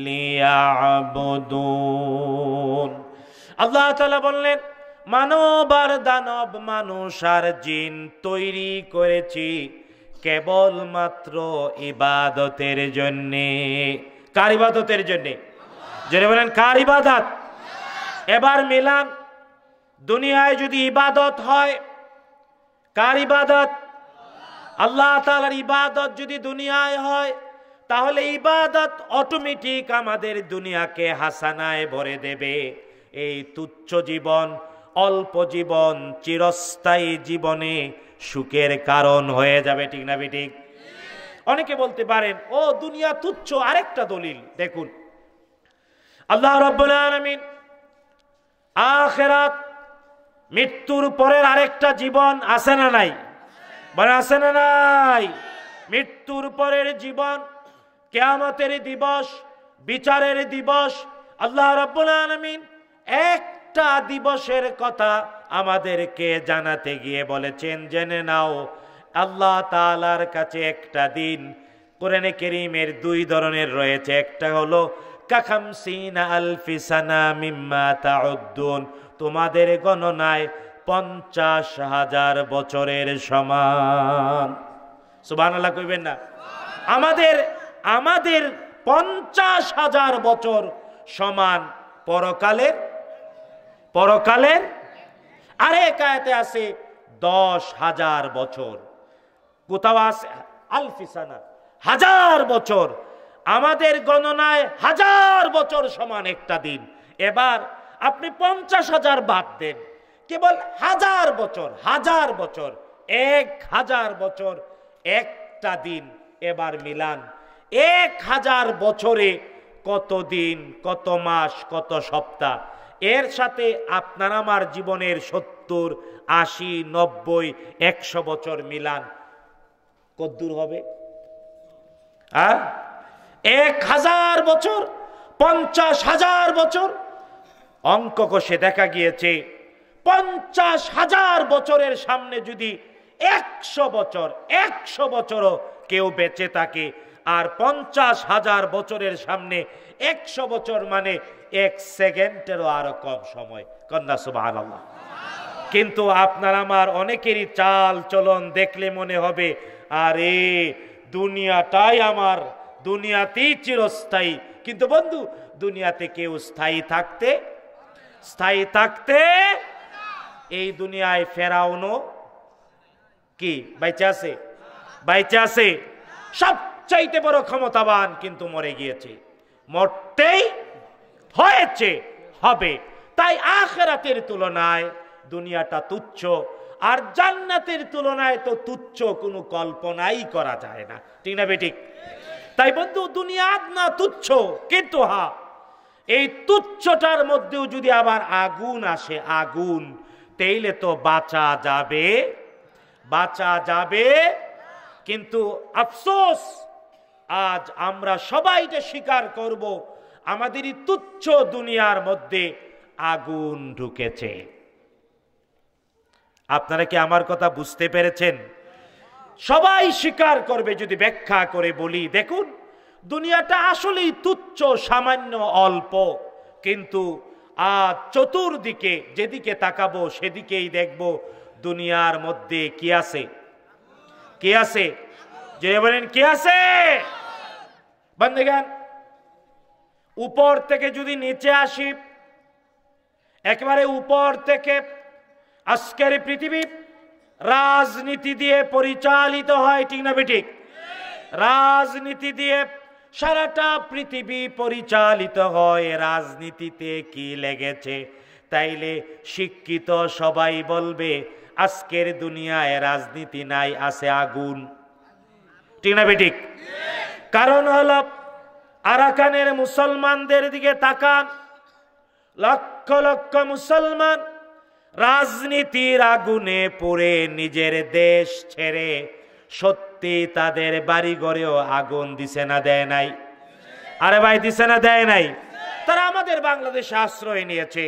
লিয়াবুদুন আল্লাহ তাআলা বললেন মানব আর দানব মানুষ আর জিন তৈরি করেছি কেবল মাত্র ইবাদতের জন্যে কার ইবাদতের জন্যে জেনে বলেন কার ইবাদত এবার মিলান দুনিয়ায় যদি ইবাদত হয় কার ইবাদত আল্লাহ তালার ইবাদত যদি দুনিয়ায় হয় তাহলে ইবাদত অটোমেটিক আমাদের দুনিয়াকে হাসানায় ভরে দেবে এই তুচ্ছ জীবন অল্প জীবন চিরস্থায়ী জীবনে সুখের কারণ হয়ে যাবে ঠিক না ঠিক অনেকে বলতে পারেন ও দুনিয়া তুচ্ছ আরেকটা দলিল দেখুন আল্লাহ রব্বুল আলমিন আখেরাত মৃত্যুর পরের আরেকটা জীবন আছে না নাই বলে আছে না নাই মৃত্যুর পরের জীবন কেয়ামতের দিবস বিচারের দিবস আল্লাহ রব্বুল আলমিন একটা দিবসের কথা আমাদেরকে জানাতে গিয়ে বলেছেন জেনে নাও আল্লাহ তালার কাছে একটা দিন কোরআনে কেরিমের দুই ধরনের রয়েছে একটা হলো কাখামসিনা আলফিসানা মিম্মা তা তোমাদের গণনায় পঞ্চাশ হাজার বছরের সমান সুবাহ কইবেন না আমাদের আমাদের পঞ্চাশ হাজার বছর সমান পরকালের পরকালের আরে আয়াতে আছে দশ হাজার বছর কোথাও আছে আলফিসানা হাজার বছর আমাদের গণনায় হাজার বছর সমান একটা দিন এবার আপনি পঞ্চাশ হাজার বাদ দেন কেবল হাজার বছর হাজার বছর এক হাজার বছর একটা দিন এবার মিলান এক হাজার বছরে কত দিন কত মাস কত সপ্তাহ এর সাথে আপনার আমার জীবনের সত্তর আশি নব্বই একশো বছর মিলান কদ্দূর হবে এক হাজার বছর পঞ্চাশ হাজার বছর অঙ্ক কষে দেখা গিয়েছে পঞ্চাশ হাজার বছরের সামনে যদি একশো বছর একশো বছরও কেউ বেঁচে থাকে আর পঞ্চাশ হাজার বছরের সামনে একশো বছর মানে এক সেকেন্ডেরও আরো কম সময় কন্যা সুবাহ কিন্তু আপনার আমার অনেকেরই চাল চলন দেখলে মনে হবে আরে দুনিয়াটাই আমার দুনিয়াতেই চিরস্থায়ী কিন্তু বন্ধু দুনিয়াতে কেউ স্থায়ী থাকতে স্থায়ী থাকতে এই দুনিয়ায় ফেরাউনও কি বাইচা আছে বাইচা আছে সবচাইতে বড় ক্ষমতাবান কিন্তু মরে গিয়েছে মরতেই হয়েছে হবে তাই আখেরাতের তুলনায় দুনিয়াটা তুচ্ছ আর জান্নাতের তুলনায় তো তুচ্ছ কোনো কল্পনাই করা যায় না ঠিক না বেঠিক তাই বন্ধু দুনিয়া না তুচ্ছ কিন্তু হা এই তুচ্ছটার মধ্যেও যদি আবার আগুন আসে আগুন তেইলে তো বাঁচা যাবে বাঁচা যাবে কিন্তু আফসোস আজ আমরা সবাই যে স্বীকার করব আমাদেরই তুচ্ছ দুনিয়ার মধ্যে আগুন ঢুকেছে আপনারা কি আমার কথা বুঝতে পেরেছেন সবাই স্বীকার করবে যদি ব্যাখ্যা করে বলি দেখুন দুনিয়াটা আসলেই তুচ্ছ সামান্য অল্প কিন্তু আজ চতুর্দিকে যেদিকে তাকাবো সেদিকেই দেখব দুনিয়ার মধ্যে কি আছে কে আছে যে বলেন কে আছে গান উপর থেকে যদি নিচে আসি একেবারে উপর থেকে আজকের পৃথিবী রাজনীতি দিয়ে পরিচালিত হয় ঠিক না বেঠিক রাজনীতি দিয়ে সারাটা পৃথিবী পরিচালিত হয় রাজনীতিতে কি লেগেছে তাইলে শিক্ষিত সবাই বলবে আজকের দুনিয়ায় রাজনীতি নাই আছে আগুন ঠিক কারণ হল আরাকানের মুসলমানদের দিকে তাকান লক্ষ লক্ষ মুসলমান রাজনীতির আগুনে পড়ে নিজের দেশ ছেড়ে সত্য ব্যক্তি তাদের বাড়ি ঘরেও আগুন দিছে না দেয় নাই আরে ভাই দিছে না দেয় নাই তারা আমাদের বাংলাদেশে আশ্রয় নিয়েছে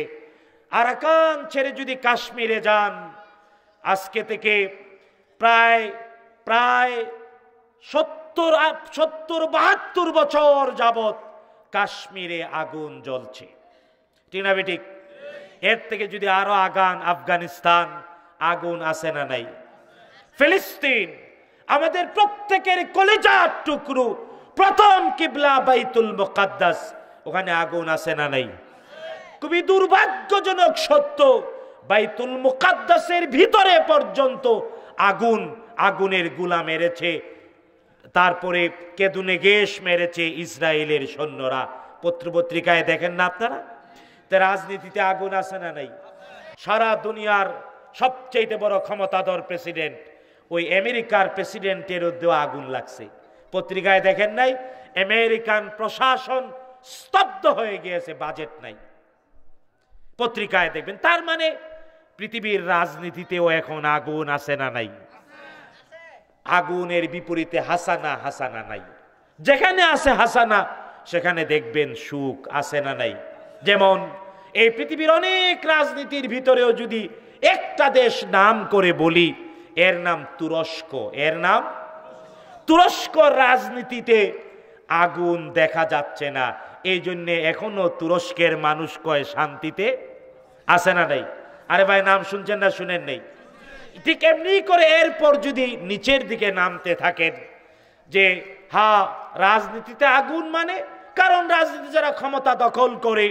আর কান ছেড়ে যদি কাশ্মীরে যান আজকে থেকে প্রায় প্রায় সত্তর সত্তর বাহাত্তর বছর যাবত কাশ্মীরে আগুন জ্বলছে ঠিক না বেঠিক এর থেকে যদি আরো আগান আফগানিস্তান আগুন আসে না নাই ফিলিস্তিন আমাদের প্রত্যেকের কলিজার টুকরু প্রথম কিবলা বাইতুল মোকাদ্দাস ওখানে আগুন আছে না নাই খুবই দুর্ভাগ্যজনক সত্য বাইতুল মোকাদ্দাসের ভিতরে পর্যন্ত আগুন আগুনের গুলা মেরেছে তারপরে কেদুনে গেস মেরেছে ইসরায়েলের সৈন্যরা পত্রপত্রিকায় দেখেন না আপনারা তা রাজনীতিতে আগুন আছে না নাই সারা দুনিয়ার সবচেয়ে বড় ক্ষমতাধর প্রেসিডেন্ট ওই আমেরিকার প্রেসিডেন্টেরও দেওয়া আগুন লাগছে পত্রিকায় দেখেন নাই আমেরিকান প্রশাসন স্তব্ধ হয়ে গিয়েছে বাজেট নাই পত্রিকায় দেখবেন তার মানে পৃথিবীর রাজনীতিতেও এখন আগুন আছে না নাই আগুনের বিপরীতে হাসানা হাসানা নাই যেখানে আছে হাসানা সেখানে দেখবেন সুখ আছে না নাই যেমন এই পৃথিবীর অনেক রাজনীতির ভিতরেও যদি একটা দেশ নাম করে বলি এর নাম তুরস্ক এর নাম তুরস্ক রাজনীতিতে আগুন দেখা যাচ্ছে না এই জন্যে এখনো তুরস্কের মানুষ কয় শান্তিতে আসে না নাই আরে ভাই নাম শুনছেন না শুনেন নেই ঠিক এমনি করে এরপর যদি নিচের দিকে নামতে থাকেন যে হা রাজনীতিতে আগুন মানে কারণ রাজনীতি যারা ক্ষমতা দখল করে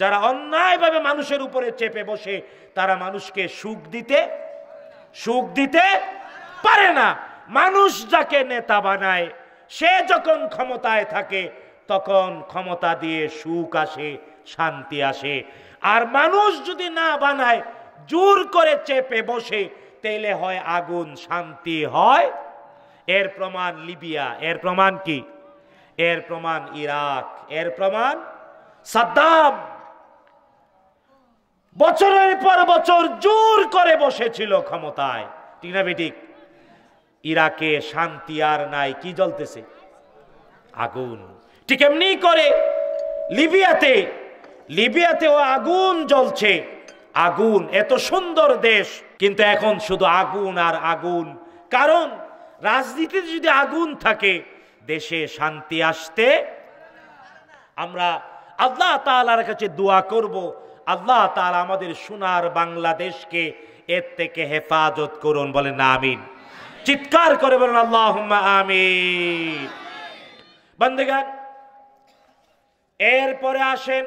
যারা অন্যায়ভাবে মানুষের উপরে চেপে বসে তারা মানুষকে সুখ দিতে সুখ দিতে পারে না মানুষ যাকে নেতা বানায় সে যখন ক্ষমতায় থাকে তখন ক্ষমতা দিয়ে সুখ আসে শান্তি আসে আর মানুষ যদি না বানায় জোর করে চেপে বসে তেলে হয় আগুন শান্তি হয় এর প্রমাণ লিবিয়া এর প্রমাণ কি এর প্রমাণ ইরাক এর প্রমাণ সাদ্দাম বছরের পর বছর জোর করে বসেছিল ক্ষমতায় ঠিক না বেটিক ইরাকে শান্তি আর নাই কি জ্বলতেছে আগুন ঠিক এমনি করে লিবিয়াতে লিবিয়াতেও আগুন জ্বলছে আগুন এত সুন্দর দেশ কিন্তু এখন শুধু আগুন আর আগুন কারণ রাজনীতিতে যদি আগুন থাকে দেশে শান্তি আসতে আমরা আল্লাহ তালার কাছে দোয়া করব। আল্লাহ তালা আমাদের সোনার বাংলাদেশকে এর থেকে হেফাজত করুন বলেন আমিন চিৎকার করে বলেন আল্লাহ আমিন বন্দেগান এরপরে আসেন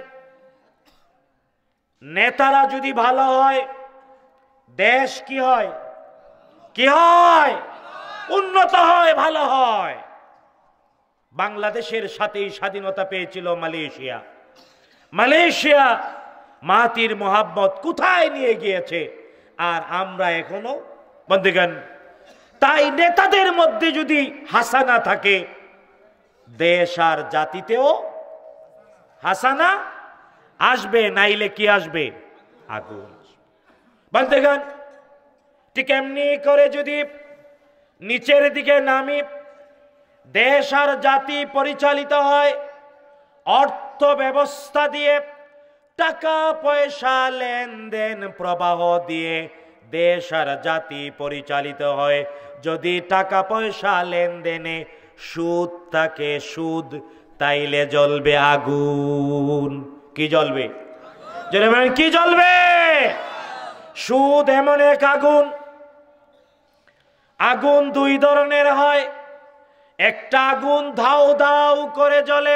নেতারা যদি ভালো হয় দেশ কি হয় কি হয় উন্নত হয় ভালো হয় বাংলাদেশের সাথেই স্বাধীনতা পেয়েছিল মালয়েশিয়া মালয়েশিয়া মাতির মোহাব্বত কোথায় নিয়ে গিয়েছে আর আমরা এখনো বন্ধুগান তাই নেতাদের মধ্যে যদি হাসানা থাকে দেশ আর জাতিতেও হাসানা আসবে নাইলে কি আসবে আগুন বন্ধুগান ঠিক এমনি করে যদি নিচের দিকে নামি দেশ আর জাতি পরিচালিত হয় অর্থ ব্যবস্থা দিয়ে টাকা পয়সা লেনদেন প্রবাহ দিয়ে দেশ আর জাতি পরিচালিত হয় যদি টাকা পয়সা লেনদেনে সুদ থাকে সুদ তাইলে জ্বলবে আগুন কি জ্বলবে কি জ্বলবে সুদ এমন এক আগুন আগুন দুই ধরনের হয় একটা আগুন ধাউ ধাউ করে জ্বলে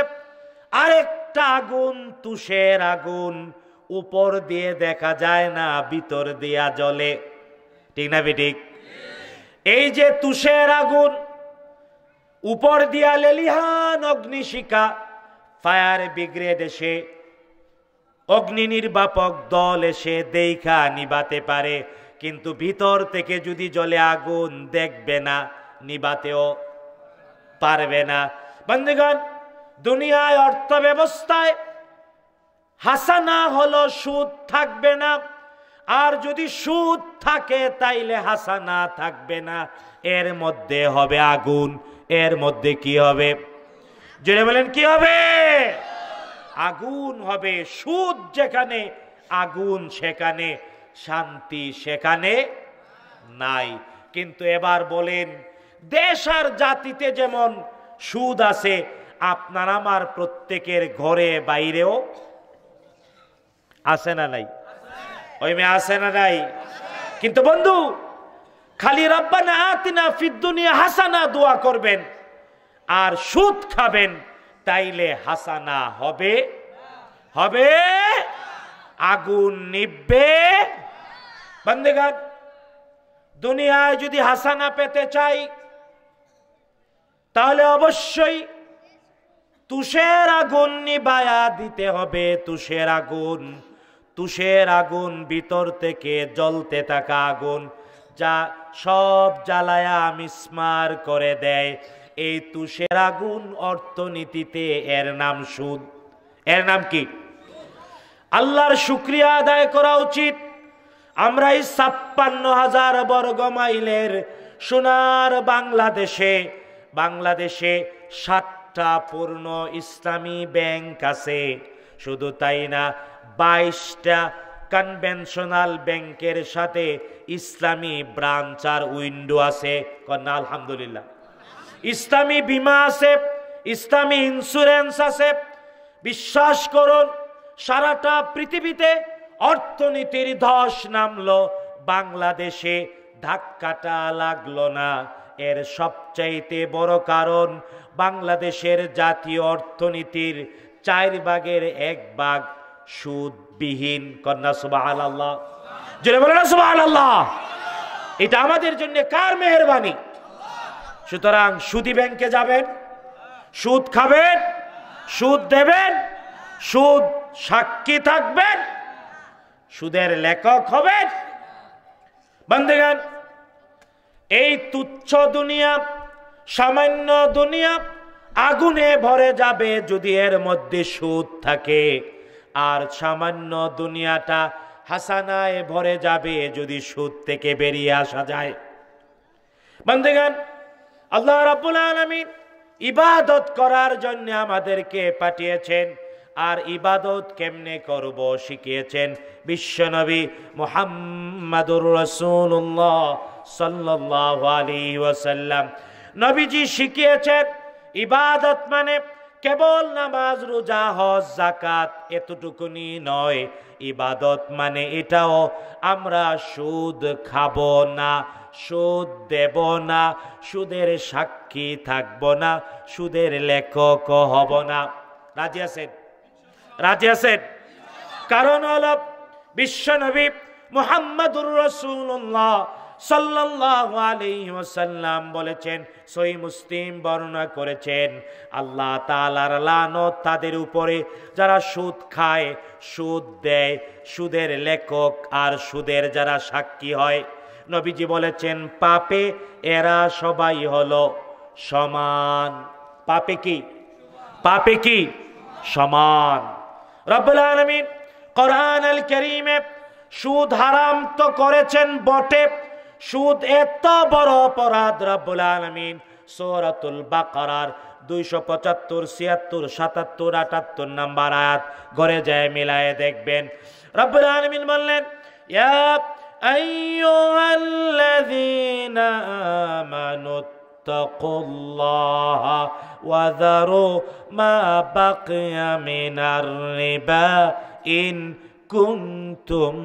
আরেকটা একটা আগুন তুষের আগুন উপর দিয়ে দেখা যায় না ভিতর দিয়া জলে ঠিক না ঠিক এই যে তুষের আগুন উপর দিয়া লেলিহান অগ্নিশিকা ফায়ার ব্রিগেড এসে অগ্নি নির্বাপক দল এসে দেইখা নিবাতে পারে কিন্তু ভিতর থেকে যদি জলে আগুন দেখবে না নিবাতেও পারবে না বন্ধুগণ দুনিয়ায় অর্থ ব্যবস্থায় হাসানা হলো সুদ থাকবে না আর যদি সুদ থাকে তাইলে হাসানা থাকবে না এর মধ্যে হবে আগুন এর মধ্যে কি হবে জেনে বলেন কি হবে আগুন হবে সুদ যেখানে আগুন সেখানে শান্তি সেখানে নাই কিন্তু এবার বলেন দেশ আর জাতিতে যেমন সুদ আছে আপনার আমার প্রত্যেকের ঘরে বাইরেও আসে না নাই ওই মেয়ে আসে না নাই কিন্তু বন্ধু খালি রব্বানা আতিনা ফিদ্দুনিয়া হাসানা দোয়া করবেন আর সুদ খাবেন তাইলে হাসানা হবে হবে আগুন নিববে বন্দেগান দুনিয়ায় যদি হাসানা পেতে চাই তাহলে অবশ্যই তুষের আগুন নিবায়া দিতে হবে তুষের আগুন তুষের আগুন ভিতর থেকে জ্বলতে থাকা আগুন যা সব জ্বালায়া মিসমার করে দেয় এই তুষের আগুন অর্থনীতিতে এর নাম সুদ এর নাম কি আল্লাহর শুক্রিয়া আদায় করা উচিত আমরা এই ছাপ্পান্ন হাজার বর্গ মাইলের সোনার বাংলাদেশে বাংলাদেশে সাত একটা পূর্ণ ইসলামী ব্যাংক আছে শুধু তাই না বাইশটা কনভেনশনাল ব্যাংকের সাথে ইসলামী ব্রাঞ্চ আর উইন্ডো আছে কন্যা আলহামদুলিল্লাহ ইসলামী বিমা আছে ইসলামী ইন্স্যুরেন্স আছে বিশ্বাস করুন সারাটা পৃথিবীতে অর্থনীতির ধস নামলো বাংলাদেশে ধাক্কাটা লাগলো না এর সবচাইতে বড় কারণ বাংলাদেশের জাতীয় অর্থনীতির চার ভাগের এক ভাগ সুদবিহীন কন্যা সুবাহ আল্লাহ জোরে বলে সুবাহ আল্লাহ এটা আমাদের জন্য কার মেহরবানি সুতরাং সুদি ব্যাংকে যাবেন সুদ খাবেন সুদ দেবেন সুদ সাক্ষী থাকবেন সুদের লেখক হবেন বন্ধুগান এই তুচ্ছ দুনিয়া সামান্য দুনিয়া আগুনে ভরে যাবে যদি এর মধ্যে সুদ থাকে আর সামান্য দুনিয়াটা হাসানায় ভরে যাবে যদি সুদ থেকে বেরিয়ে আসা যায় আল্লাহ রাবুল আলমিন ইবাদত করার জন্য আমাদেরকে পাঠিয়েছেন আর ইবাদত কেমনে করব শিখিয়েছেন বিশ্বনবী মোহাম্মদুর রসুল্লাহ সাল্লাহ আলী ওয়াসাল্লাম নবীজি শিখিয়েছেন ইবাদত মানে কেবল নামাজ রোজা হজ জাকাত এতটুকুনি নয় ইবাদত মানে এটাও আমরা সুদ খাব না সুদ দেব না সুদের সাক্ষী থাকব না সুদের লেখক হব না রাজি আছেন রাজি আছেন কারণ হল বিশ্বনবী মোহাম্মদুর রসুল্লাহ সাল্লাল্লাহু আলাইহি ওয়াসাল্লাম বলেছেন সহি মুসলিম বর্ণনা করেছেন আল্লাহ তাআলার লানত তাদের উপরে যারা সুদ খায় সুদ দেয় সুদের লেখক আর সুদের যারা সাক্ষী হয় নবীজি বলেছেন পাপে এরা সবাই হলো সমান পাপে কি পাপে কি সমান রব্বুল আলামিন কোরআন আল কারীমে সুদ হারাম তো করেছেন বটে সুদ এত বড় অপরাধ রাব্বুল আলমিন সৌরাতুল বাকারার দুইশো পঁচাত্তর ছিয়াত্তর সাতাত্তর আটাত্তর নাম্বার আয়াত ঘরে যায় মিলায়ে দেখবেন রব্বুল আলমিন বললেন ইয়া كنتم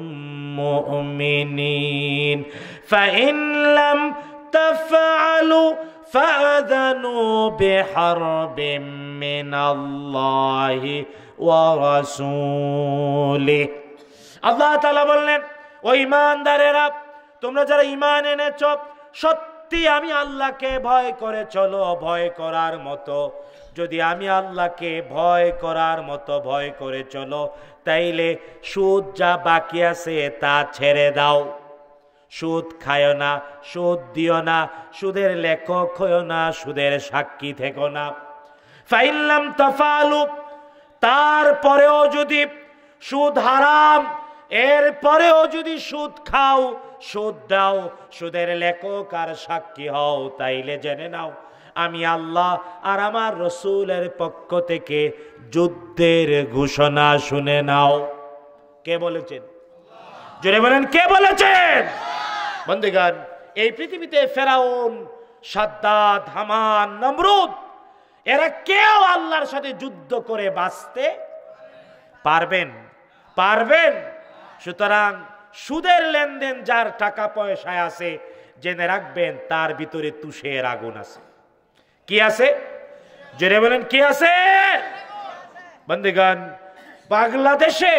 مؤمنين فإن لم تفعلوا فأذنوا بحرب من الله ورسوله আল্লাহ তালা বললেন ও ইমানদারেরা তোমরা যারা ইমান এনেছ সত্যি আমি আল্লাহকে ভয় করে চলো ভয় করার মতো যদি আমি আল্লাহকে ভয় করার মতো ভয় করে চলো তাইলে সুদ যা বাকি আছে তা ছেড়ে দাও সুদ খায় না সুদ দিও না সুদের লেখক হয়েও না সুদের সাক্ষী থেকো না ফাইল্লাম তফালু তারপরেও যদি সুদ হারাম এরপরেও যদি সুদ খাও সুদ দাও সুদের লেখক আর সাক্ষী হও তাইলে জেনে নাও আমি আল্লাহ আর আমার রসুলের পক্ষ থেকে যুদ্ধের ঘোষণা শুনে নাও কে বলেছেন জোরে বলেন কে বলেছেন বন্ধুগান এই পৃথিবীতে ফেরাউন সাদ্দাত হামান নমরুদ এরা কেউ আল্লাহর সাথে যুদ্ধ করে বাঁচতে পারবেন পারবেন সুতরাং সুদের লেনদেন যার টাকা পয়সায় আছে জেনে রাখবেন তার ভিতরে তুষের আগুন আছে কি আছে জেনে বলেন কি আছে বন্দিগান বাংলাদেশে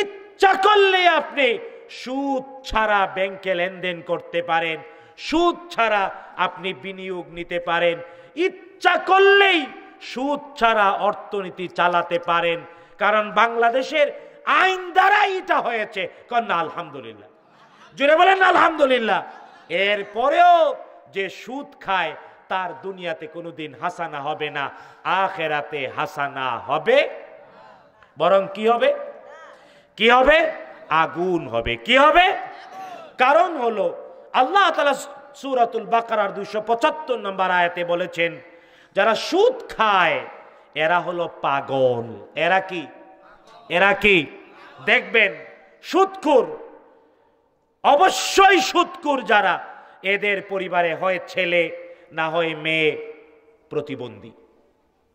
ইচ্ছা করলে আপনি সুদ ছাড়া ব্যাংকে লেনদেন করতে পারেন সুদ ছাড়া আপনি বিনিয়োগ নিতে পারেন ইচ্ছা করলেই সুদ ছাড়া অর্থনীতি চালাতে পারেন কারণ বাংলাদেশের আইন দ্বারাই এটা হয়েছে কন্যা আলহামদুলিল্লাহ জুড়ে বলেন আলহামদুলিল্লাহ এরপরেও যে সুদ খায় তার দুনিয়াতে কোনোদিন হাসানা হবে না আখেরাতে হাসানা হবে বরং কি হবে কি হবে আগুন হবে কি হবে কারণ হলো আল্লাহ তালা সুরাতুল বাকার দুইশো পঁচাত্তর নম্বর আয়াতে বলেছেন যারা সুদ খায় এরা হলো পাগল এরা কি এরা কি দেখবেন সুৎকুর অবশ্যই সুৎকুর যারা এদের পরিবারে হয় ছেলে না হয় মেয়ে প্রতিবন্ধী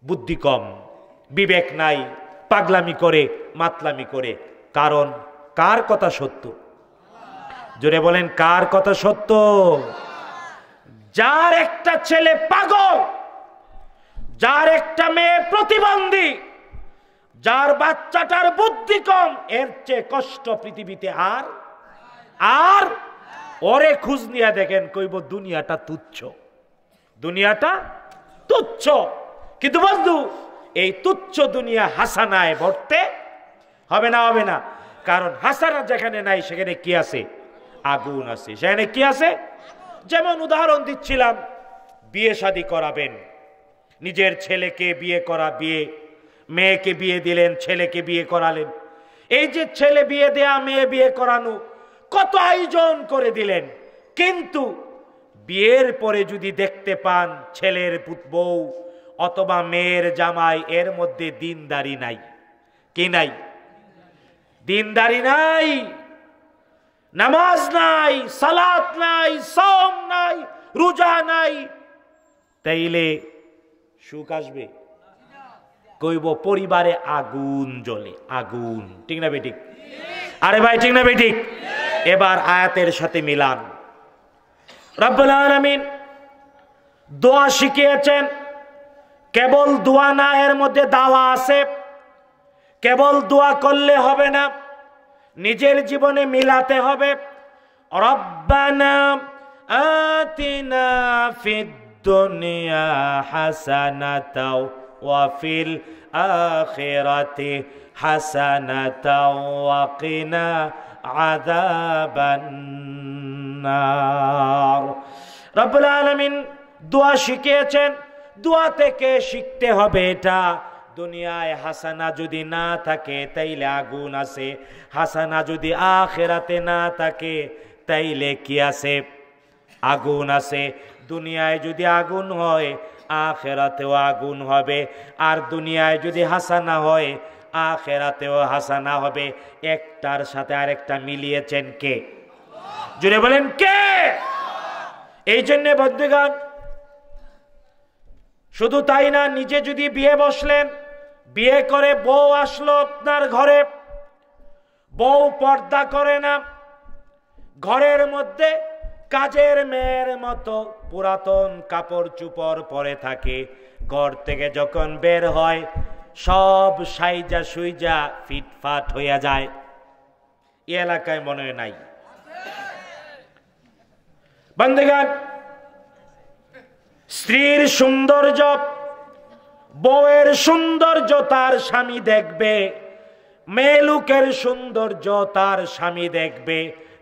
বুদ্ধি কম বিবেক নাই পাগলামি করে মাতলামি করে কারণ কার কথা সত্য জোরে বলেন কার কথা সত্য যার একটা ছেলে পাগল যার একটা মেয়ে প্রতিবন্ধী যার বাচ্চাটার বুদ্ধি কম এর চেয়ে কষ্ট পৃথিবীতে আর আর ওরে খুঁজ নিয়ে দেখেন কইব দুনিয়াটা তুচ্ছ দুনিয়াটা তুচ্ছ কিন্তু বন্ধু এই তুচ্ছ দুনিয়া হাসানায় ভরতে হবে না হবে না কারণ হাসানা যেখানে নাই সেখানে কি আছে আগুন আছে সেখানে কি আছে যেমন উদাহরণ দিচ্ছিলাম বিয়ে শি করাবেন নিজের ছেলেকে বিয়ে করা বিয়ে মেয়েকে বিয়ে দিলেন ছেলেকে বিয়ে করালেন এই যে ছেলে বিয়ে দেয়া মেয়ে বিয়ে করানো কত আয়োজন করে দিলেন কিন্তু বিয়ের পরে যদি দেখতে পান ছেলের বউ অথবা মেয়ের জামাই এর মধ্যে দিনদারি নাই কি নাই দিনদারি নাই নামাজ নাই সালাত নাই সম নাই রোজা নাই তাইলে সুখ আসবে কইব পরিবারে আগুন জ্বলে আগুন ঠিক না বেটিক আরে ভাই ঠিক না বেটিক এবার আয়াতের সাথে মিলান রব্বুল আলমিন দোয়া শিখিয়েছেন কেবল দোয়া না এর মধ্যে দাওয়া আছে কেবল দোয়া করলে হবে না নিজের জীবনে মিলাতে হবে রব্বানা আতিনা ফিদ দুনিয়া হাসানাতাও ওয়াফিল আখিরাতি হাসানাতাও ওয়াকিনা আযাবান النار রব্বুল আলামিন দোয়া শিখিয়েছেন দোয়া থেকে শিখতে হবে এটা দুনিয়ায় হাসানা যদি না থাকে তাইলে আগুন আছে হাসানা যদি আখেরাতে না থাকে তাইলে কি আছে আগুন আছে দুনিয়ায় যদি আগুন হয় আখেরাতেও আগুন হবে আর দুনিয়ায় যদি হাসানা হয় আখেরাতেও হাসানা হবে একটার সাথে আরেকটা মিলিয়েছেন কে জুড়ে বলেন কে এই জন্য বন্ধুগান শুধু তাই না নিজে যদি বিয়ে বসলেন বিয়ে করে বউ আসলো আপনার ঘরে বউ পর্দা করে না ঘরের মধ্যে কাজের মেয়ের মতো পুরাতন কাপড় চুপড় পরে থাকে ঘর থেকে যখন বের হয় সব সাইজা সুইজা ফিটফাট হইয়া যায় এলাকায় মনে নাই বন্দেগান স্ত্রীর সৌন্দর্য বউয়ের সৌন্দর্য তার স্বামী দেখবে মেলুকের সৌন্দর্য তার স্বামী দেখবে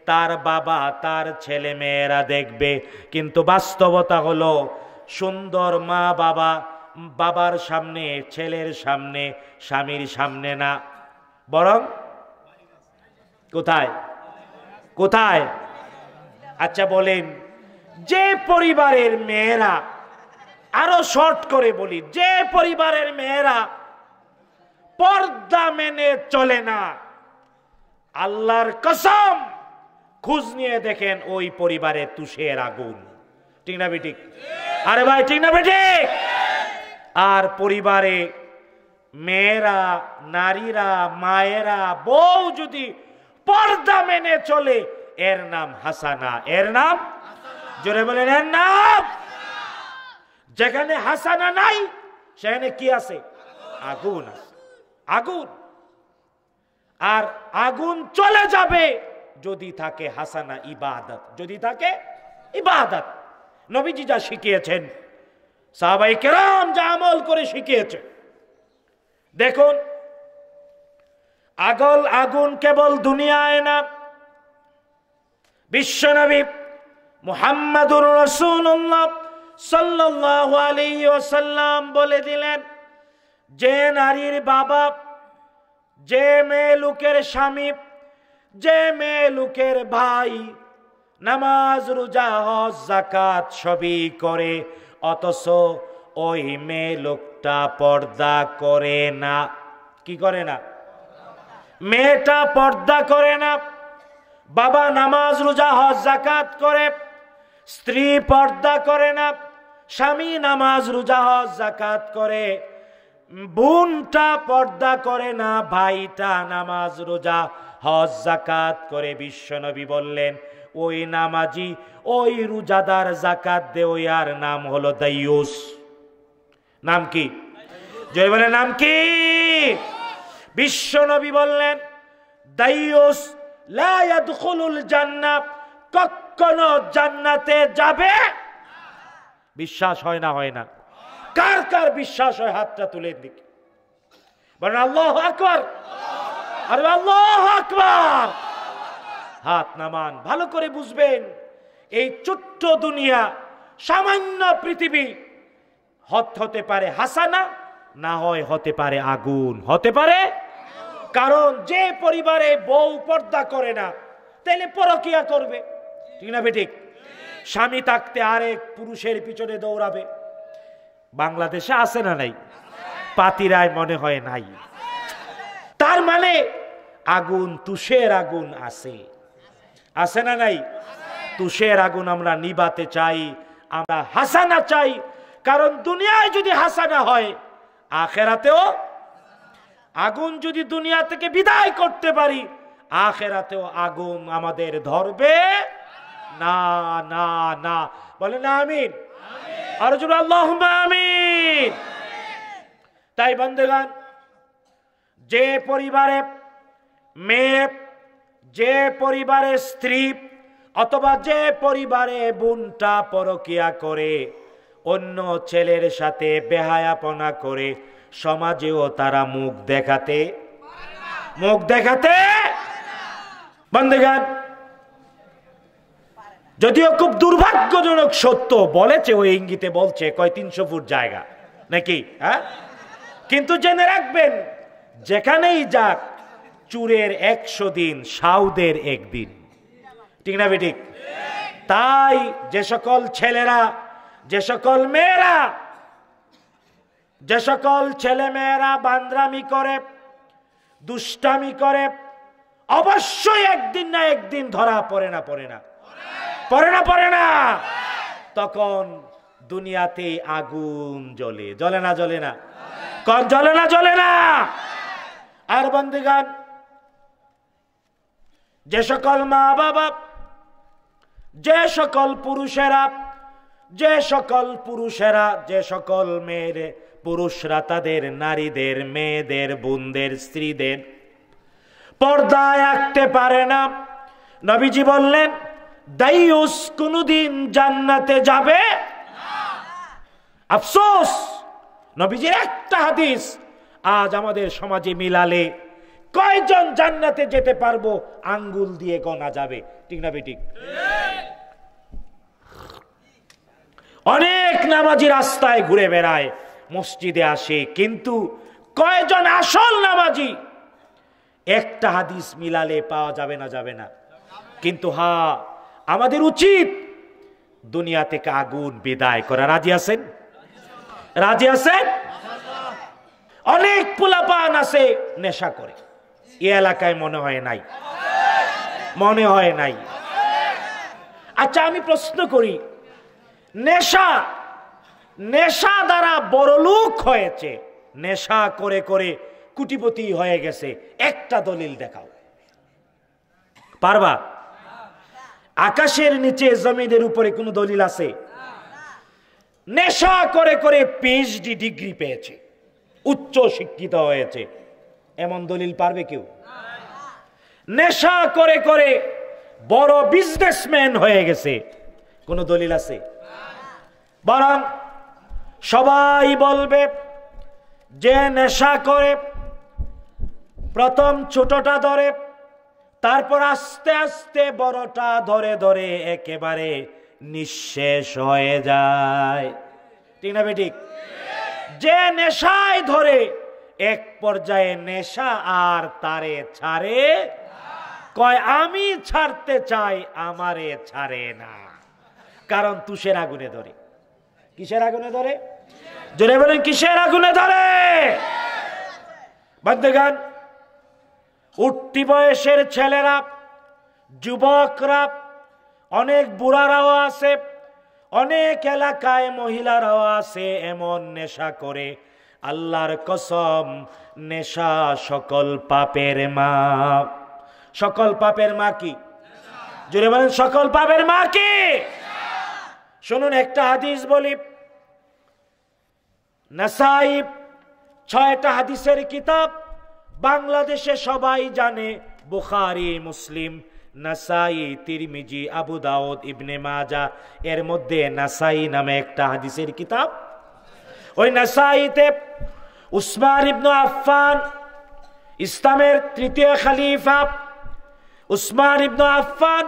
তার বাবা তার ছেলে মেয়েরা দেখবে কিন্তু বাস্তবতা হলো সুন্দর মা বাবা বাবার সামনে ছেলের সামনে স্বামীর সামনে না বরং কোথায় কোথায় আচ্ছা বলেন যে পরিবারের মেয়েরা আরো শর্ট করে বলি যে পরিবারের মেয়েরা পর্দা মেনে চলে না আল্লাহর কসম খুঁজ নিয়ে দেখেন ওই পরিবারে তুষের আগুন ঠিক না বেটিক আরে ভাই ঠিক না বেটিক আর পরিবারে মেয়েরা নারীরা মায়েরা বউ যদি পর্দা মেনে চলে এর নাম হাসানা এর নাম জোরে বলেন এর হ্যাঁ, নাম যেখানে হাসানা নাই সেখানে কি আছে আগুন আছে আগুন আর আগুন চলে যাবে যদি থাকে হাসানা ইবাদত যদি থাকে ইবাদত নবীজি যা শিখিয়েছেন সাহাবাই কেরাম যা আমল করে শিখিয়েছে দেখুন আগল আগুন কেবল দুনিয়ায় না বিশ্বনবী মুহাম্মাদুর রাসূলুল্লাহ সাল্লাল্লাহু আলাইহি ওসাল্লাম বলে দিলেন যে নারীর বাবা যে মেয়ে লোকের স্বামী যে মেয়ে লোকের ভাই নামাজ রোজা হজ জাকাত সবই করে অথচ ওই মেয়ে লোকটা পর্দা করে না কি করে না মেয়েটা পর্দা করে না বাবা নামাজ রোজা হজ জাকাত করে স্ত্রী পর্দা করে না স্বামী নামাজ রোজা হজ জাকাত করে বোনটা পর্দা করে না ভাইটা নামাজ রোজা হজ জাকাত করে বিশ্বনবী বললেন ওই নামাজি ওই রোজাদার জাকাত দে ওই আর নাম হলো দাইয়ুস নাম কি জয় বলে নাম কি বিশ্বনবী বললেন দাইয়ুস লা ইয়াদখুলুল জান্নাত কখনো জান্নাতে যাবে বিশ্বাস হয় না হয় না কার কার বিশ্বাস হয় হাতটা তুলে দিকে বলেন আল্লাহ আকবর আরে আল্লাহ আকবর হাত নামান ভালো করে বুঝবেন এই ছোট্ট দুনিয়া সামান্য পৃথিবী হত হতে পারে হাসানা না হয় হতে পারে আগুন হতে পারে কারণ যে পরিবারে বউ পর্দা করে না তাহলে পরকিয়া করবে ঠিক না বেঠিক স্বামী থাকতে আরেক পুরুষের পিছনে দৌড়াবে বাংলাদেশে আছে না নাই পাতিরায় মনে হয় নাই তার মানে আগুন তুষের আগুন আছে আছে না নাই তুষের আগুন আমরা নিবাতে চাই আমরা হাসানা চাই কারণ দুনিয়ায় যদি হাসানা হয় আখেরাতেও আগুন যদি দুনিয়া থেকে বিদায় করতে পারি আখেরাতেও আগুন আমাদের ধরবে না না না বলেন আমিন আর আল্লাহ আমিন তাই যে পরিবারে মেয়ে যে পরিবারে স্ত্রী অথবা যে পরিবারে বোনটা পরকিয়া করে অন্য ছেলের সাথে বেহায়াপনা করে সমাজেও তারা মুখ দেখাতে মুখ দেখাতে বন্ধুগান যদিও খুব দুর্ভাগ্যজনক সত্য বলেছে ওই ইঙ্গিতে বলছে কয় তিনশো ফুট জায়গা নাকি হ্যাঁ কিন্তু জেনে রাখবেন যেখানেই যাক চুরের একশো দিন সাউদের একদিন ঠিক না বেঠিক তাই যে সকল ছেলেরা যে সকল মেয়েরা যে সকল ছেলে মেয়েরা বান্দ্রামি করে দুষ্টামি করে অবশ্যই একদিন না একদিন ধরা পড়ে না পড়ে না পরে না পরে না তখন দুনিয়াতে আগুন জ্বলে জ্বলে না জ্বলে না কর জ্বলে না জ্বলে না আর বন্ধুগান যে সকল মা বাবা যে সকল পুরুষেরা যে সকল পুরুষেরা যে সকল মেয়ের পুরুষরা তাদের নারীদের মেয়েদের বোনদের স্ত্রীদের পর্দায় আঁকতে পারে না নবীজি বললেন দাইউস কোনদিন জান্নাতে যাবে আফসোস নবীজির একটা হাদিস আজ আমাদের সমাজে মিলালে কয়জন জান্নাতে যেতে পারবো আঙ্গুল দিয়ে গোনা যাবে ঠিক না বেটি অনেক নামাজি রাস্তায় ঘুরে বেড়ায় মসজিদে আসে কিন্তু কয়জন আসল নামাজি একটা হাদিস মিলালে পাওয়া যাবে না যাবে না কিন্তু হা আমাদের উচিত দুনিয়া থেকে আগুন বিদায় করা রাজি আছেন রাজি আছেন অনেক পোলাপান আছে নেশা করে এ এলাকায় মনে হয় নাই মনে হয় নাই আচ্ছা আমি প্রশ্ন করি নেশা নেশা দ্বারা বড়লোক হয়েছে নেশা করে করে কুটিপতি হয়ে গেছে একটা দলিল দেখাও পারবা আকাশের নিচে জমিদের উপরে কোনো দলিল আছে নেশা করে করে পিএইচডি ডিগ্রি পেয়েছে উচ্চ শিক্ষিত হয়েছে এমন দলিল পারবে কেউ নেশা করে করে বড় বিজনেসম্যান হয়ে গেছে কোন দলিল আছে বরং সবাই বলবে যে নেশা করে প্রথম ছোটটা ধরে তারপর আস্তে আস্তে বড়টা ধরে ধরে একেবারে নিঃশেষ হয়ে যায় ঠিক না বেঠিক যে নেশায় ধরে এক পর্যায়ে নেশা আর তারে ছাড়ে কয় আমি ছাড়তে চাই আমারে ছাড়ে না কারণ তুষের আগুনে ধরে কিসের আগুনে ধরে জোরে বলেন কিসের আগুনে ধরে বাদ্যগান উঠতি বয়সের ছেলেরা যুবকরা অনেক বুড়ারাও আছে অনেক এলাকায় মহিলারাও আছে এমন নেশা করে আল্লাহর কসম নেশা সকল পাপের মা সকল পাপের মা কি জুড়ে বলেন সকল পাপের মা কি শুনুন একটা হাদিস বলি নাসাইব ছয়টা হাদিসের কিতাব বাংলাদেশে সবাই জানে বুখারি মুসলিম নাসাই তিরমিজি আবু দাউদ ইবনে মাজা এর মধ্যে নাসাই নামে একটা হাদিসের কিতাব ওই নাসাইতে উসমান ইবনু আফফান ইসলামের তৃতীয় খালিফা উসমান ইবনু আফফান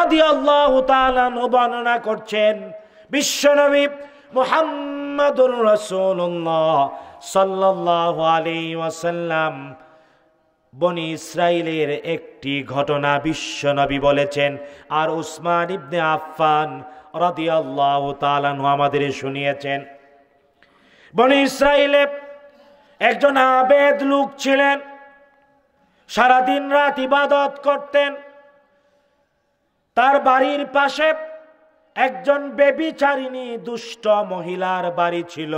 রদিয়াল্লাহু তাআলা বর্ণনা করছেন বিশ্বনবী মোহাম্মদ রাসূলুল্লাহ সাল্লাহ আলী ওয়াসাল্লাম বনি ইসরায়েলের একটি ঘটনা বিশ্বনবী বলেছেন আর উসমান ইবনে আফফান রদিয়াল্লাহ আমাদের শুনিয়েছেন বনি ইসরায়েলে একজন আবেদ লোক ছিলেন সারাদিন রাত ইবাদত করতেন তার বাড়ির পাশে একজন বেবিচারিণী দুষ্ট মহিলার বাড়ি ছিল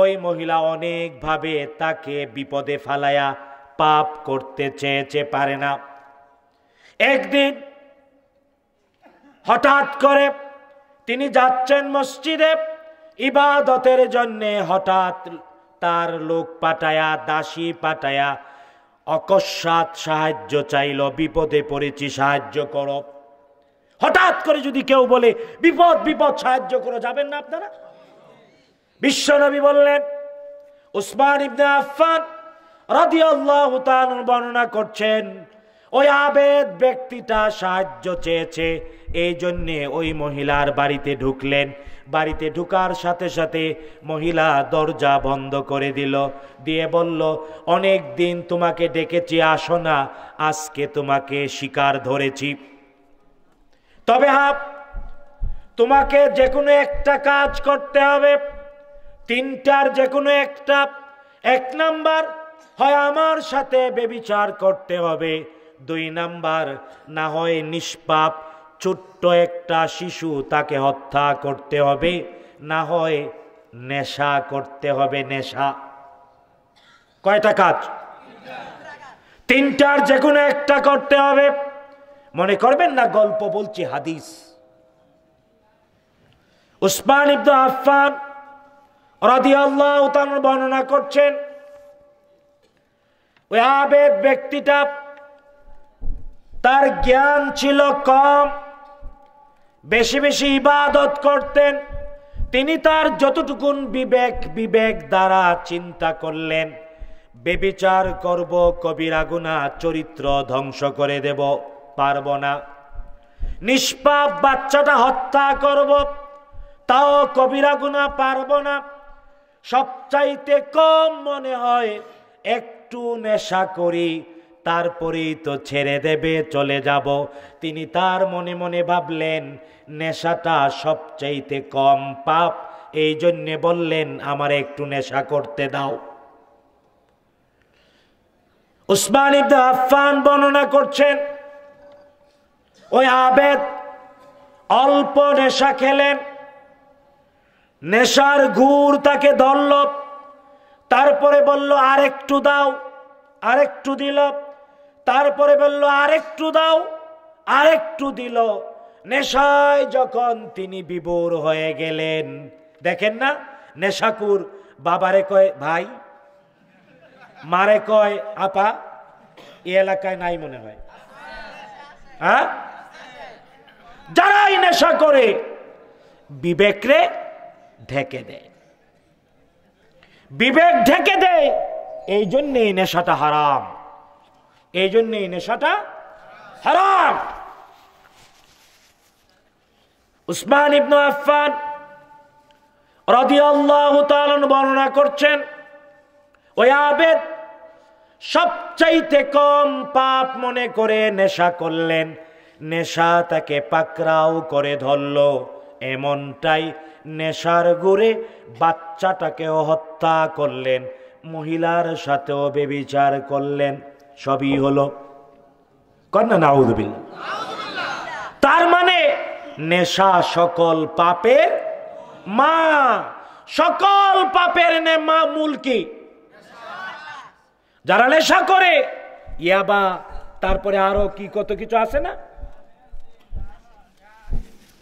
ওই মহিলা অনেকভাবে তাকে বিপদে ফালায়া পাপ করতে চেয়েছে পারে না একদিন হঠাৎ করে তিনি যাচ্ছেন মসজিদে ইবাদতের জন্যে হঠাৎ তার লোক পাঠায়া দাসী পাঠায়া অকস্মাৎ সাহায্য চাইল বিপদে পড়েছি সাহায্য করো হঠাৎ করে যদি কেউ বলে বিপদ বিপদ সাহায্য করো যাবেন না আপনারা নবী বললেন উসমান ইবনে আফান রাদিয়াল্লাহু আল্লাহ বর্ণনা করছেন ওই আবেদ ব্যক্তিটা সাহায্য চেয়েছে এই জন্যে ওই মহিলার বাড়িতে ঢুকলেন বাড়িতে ঢুকার সাথে সাথে মহিলা দরজা বন্ধ করে দিল দিয়ে বলল অনেক দিন তোমাকে ডেকেছি আসো না আজকে তোমাকে শিকার ধরেছি তবে হাপ তোমাকে যে কোনো একটা কাজ করতে হবে তিনটার যে কোনো একটা এক নাম্বার হয় আমার সাথে বেবিচার করতে হবে দুই নাম্বার না হয় নিষ্পাপ ছোট্ট একটা শিশু তাকে হত্যা করতে হবে না হয় নেশা করতে হবে নেশা কয়টা কাজ তিনটার যে কোনো একটা করতে হবে মনে করবেন না গল্প বলছি হাদিস উসমান ইবদ আফফান রাদিয়াল্লাহ বর্ণনা করছেন ওই আবেদ ব্যক্তিটা তার জ্ঞান ছিল কম বেশি বেশি ইবাদত করতেন তিনি তার যতটুকুন বিবেক বিবেক দ্বারা চিন্তা করলেন বেবিচার করব কবিরা গুনা চরিত্র ধ্বংস করে দেব পারব না নিষ্পাপ বাচ্চাটা হত্যা করব তাও কবিরা গুনা পারব না সবচাইতে কম মনে হয় একটু নেশা করি তারপরেই তো ছেড়ে দেবে চলে যাব তিনি তার মনে মনে ভাবলেন নেশাটা সবচাইতে কম পাপ এই জন্যে বললেন আমার একটু নেশা করতে দাও উসমান ইবদা আফান বর্ণনা করছেন ওই আবেদ অল্প নেশা খেলেন নেশার গুড় তাকে ধরল তারপরে বলল আরেকটু দাও আরেকটু দিল তারপরে বলল আরেকটু দাও আরেকটু দিল নেশায় যখন তিনি বিভোর হয়ে গেলেন দেখেন না নেশাকুর বাবারে কয় ভাই মারে কয় আপা এ এলাকায় নাই মনে হয় হ্যাঁ যারাই নেশা করে বিবেক রে ঢেকে দেয় বিবেক ঢেকে দেয় এই জন্যে এই নেশাটা হারাম এই জন্যে এই নেশাটা হারাম উসমান ইবনু আফান বর্ণনা করছেন ওই আবেদ সবচাইতে কম পাপ মনে করে নেশা করলেন নেশা তাকে পাকরাও করে ধরল এমনটাই নেশার গোরে বাচ্চাটাকেও হত্যা করলেন মহিলার সাথেও বেবিচার করলেন সবই হলো কন্যা তার মানে নেশা সকল পাপের মা সকল পাপের নে মা মূল কি যারা নেশা করে ইয়াবা তারপরে আরো কি কত কিছু আছে না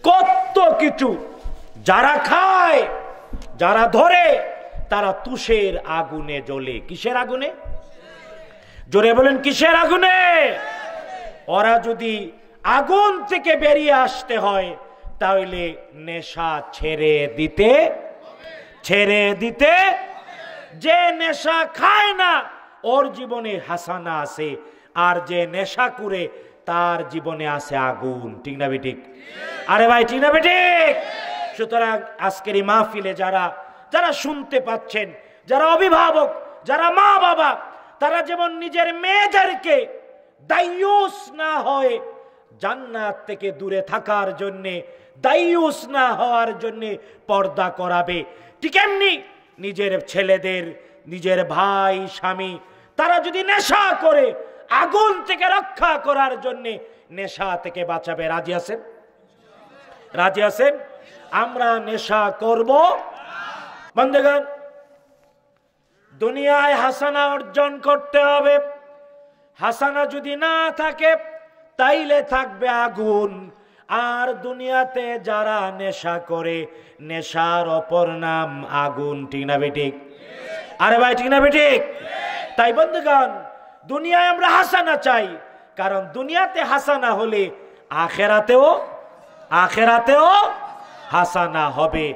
কত কিছু যারা খায় যারা ধরে তারা তুষের আগুনে জ্বলে কিসের আগুনে জোরে বলেন কিসের আগুনে ওরা যদি আগুন থেকে বেরিয়ে আসতে হয় তাহলে নেশা ছেড়ে দিতে ছেড়ে দিতে যে নেশা খায় না ওর জীবনে হাসানা আছে আর যে নেশা করে তার জীবনে আছে আগুন ঠিক না বেঠিক আরে ভাই ঠিক না বেঠিক সুতরাং আজকের মাহফিলে যারা যারা শুনতে পাচ্ছেন যারা অভিভাবক যারা মা বাবা তারা যেমন নিজের মেয়েদেরকে দায়ুস না হয় জান্নাত থেকে দূরে থাকার জন্যে দায়ুস না হওয়ার জন্যে পর্দা করাবে ঠিক এমনি নিজের ছেলেদের নিজের ভাই স্বামী তারা যদি নেশা করে আগুন থেকে রক্ষা করার জন্যে নেশা থেকে বাঁচাবে রাজি আছেন রাজি আছেন আমরা নেশা করব বন্ধুগণ দুনিয়ায় হাসানা অর্জন করতে হবে হাসানা যদি না থাকে তাইলে থাকবে আগুন আর দুনিয়াতে যারা নেশা করে নেশার অপর নাম আগুন ঠিক না বেটিক আরে ভাই ঠিক না বেটিক তাই বন্ধুগণ দুনিয়ায় আমরা হাসানা চাই কারণ দুনিয়াতে হাসানা হলে আখেরাতেও আখেরাতেও হাসানা হবে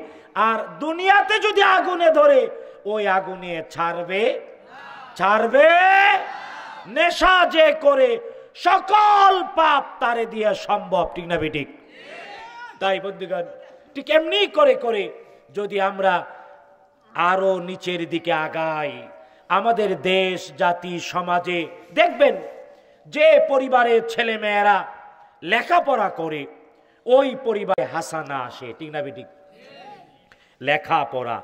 আর দুনিয়াতে যদি আগুনে ধরে ওই আগুনে ছাড়বে ছাড়বে নেশা যে করে সকল পাপ তারে দিয়ে সম্ভব ঠিক না বিটিক তাই বন্ধুগণ ঠিক এমনি করে করে যদি আমরা আরো নিচের দিকে আগাই আমাদের দেশ জাতি সমাজে দেখবেন যে পরিবারের ছেলেমেয়েরা লেখাপড়া করে ওই পরিবারে হাসানা আসে ঠিক না বেটি লেখা পড়া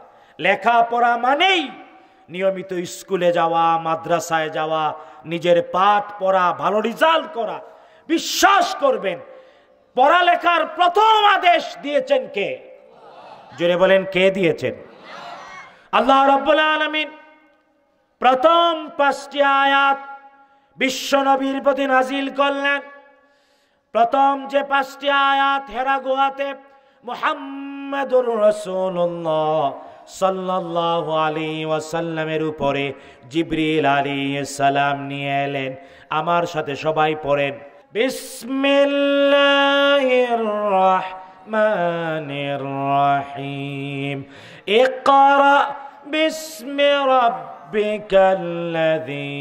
লেখা পড়া মানেই নিয়মিত স্কুলে যাওয়া মাদ্রাসায় যাওয়া নিজের পাঠ পড়া ভালো রেজাল্ট করা বিশ্বাস করবেন পড়ালেখার প্রথম আদেশ দিয়েছেন কে জোরে বলেন কে দিয়েছেন আল্লাহ রব্বুল আলমিন প্রথম পাঁচটি আয়াত বিশ্বনবীর প্রতি নাজিল করলেন প্রথম যে পাঁচটি আয়াত হেরা গোয়াতে মোহাম্মদুর রসুল্লাহ সাল্লাহ আলী ওয়াসাল্লামের উপরে জিবরিল আলী সালাম নিয়ে এলেন আমার সাথে সবাই পড়েন বিসমিল্লাহির রহমানির রহিম اقرأ باسم ربك الذي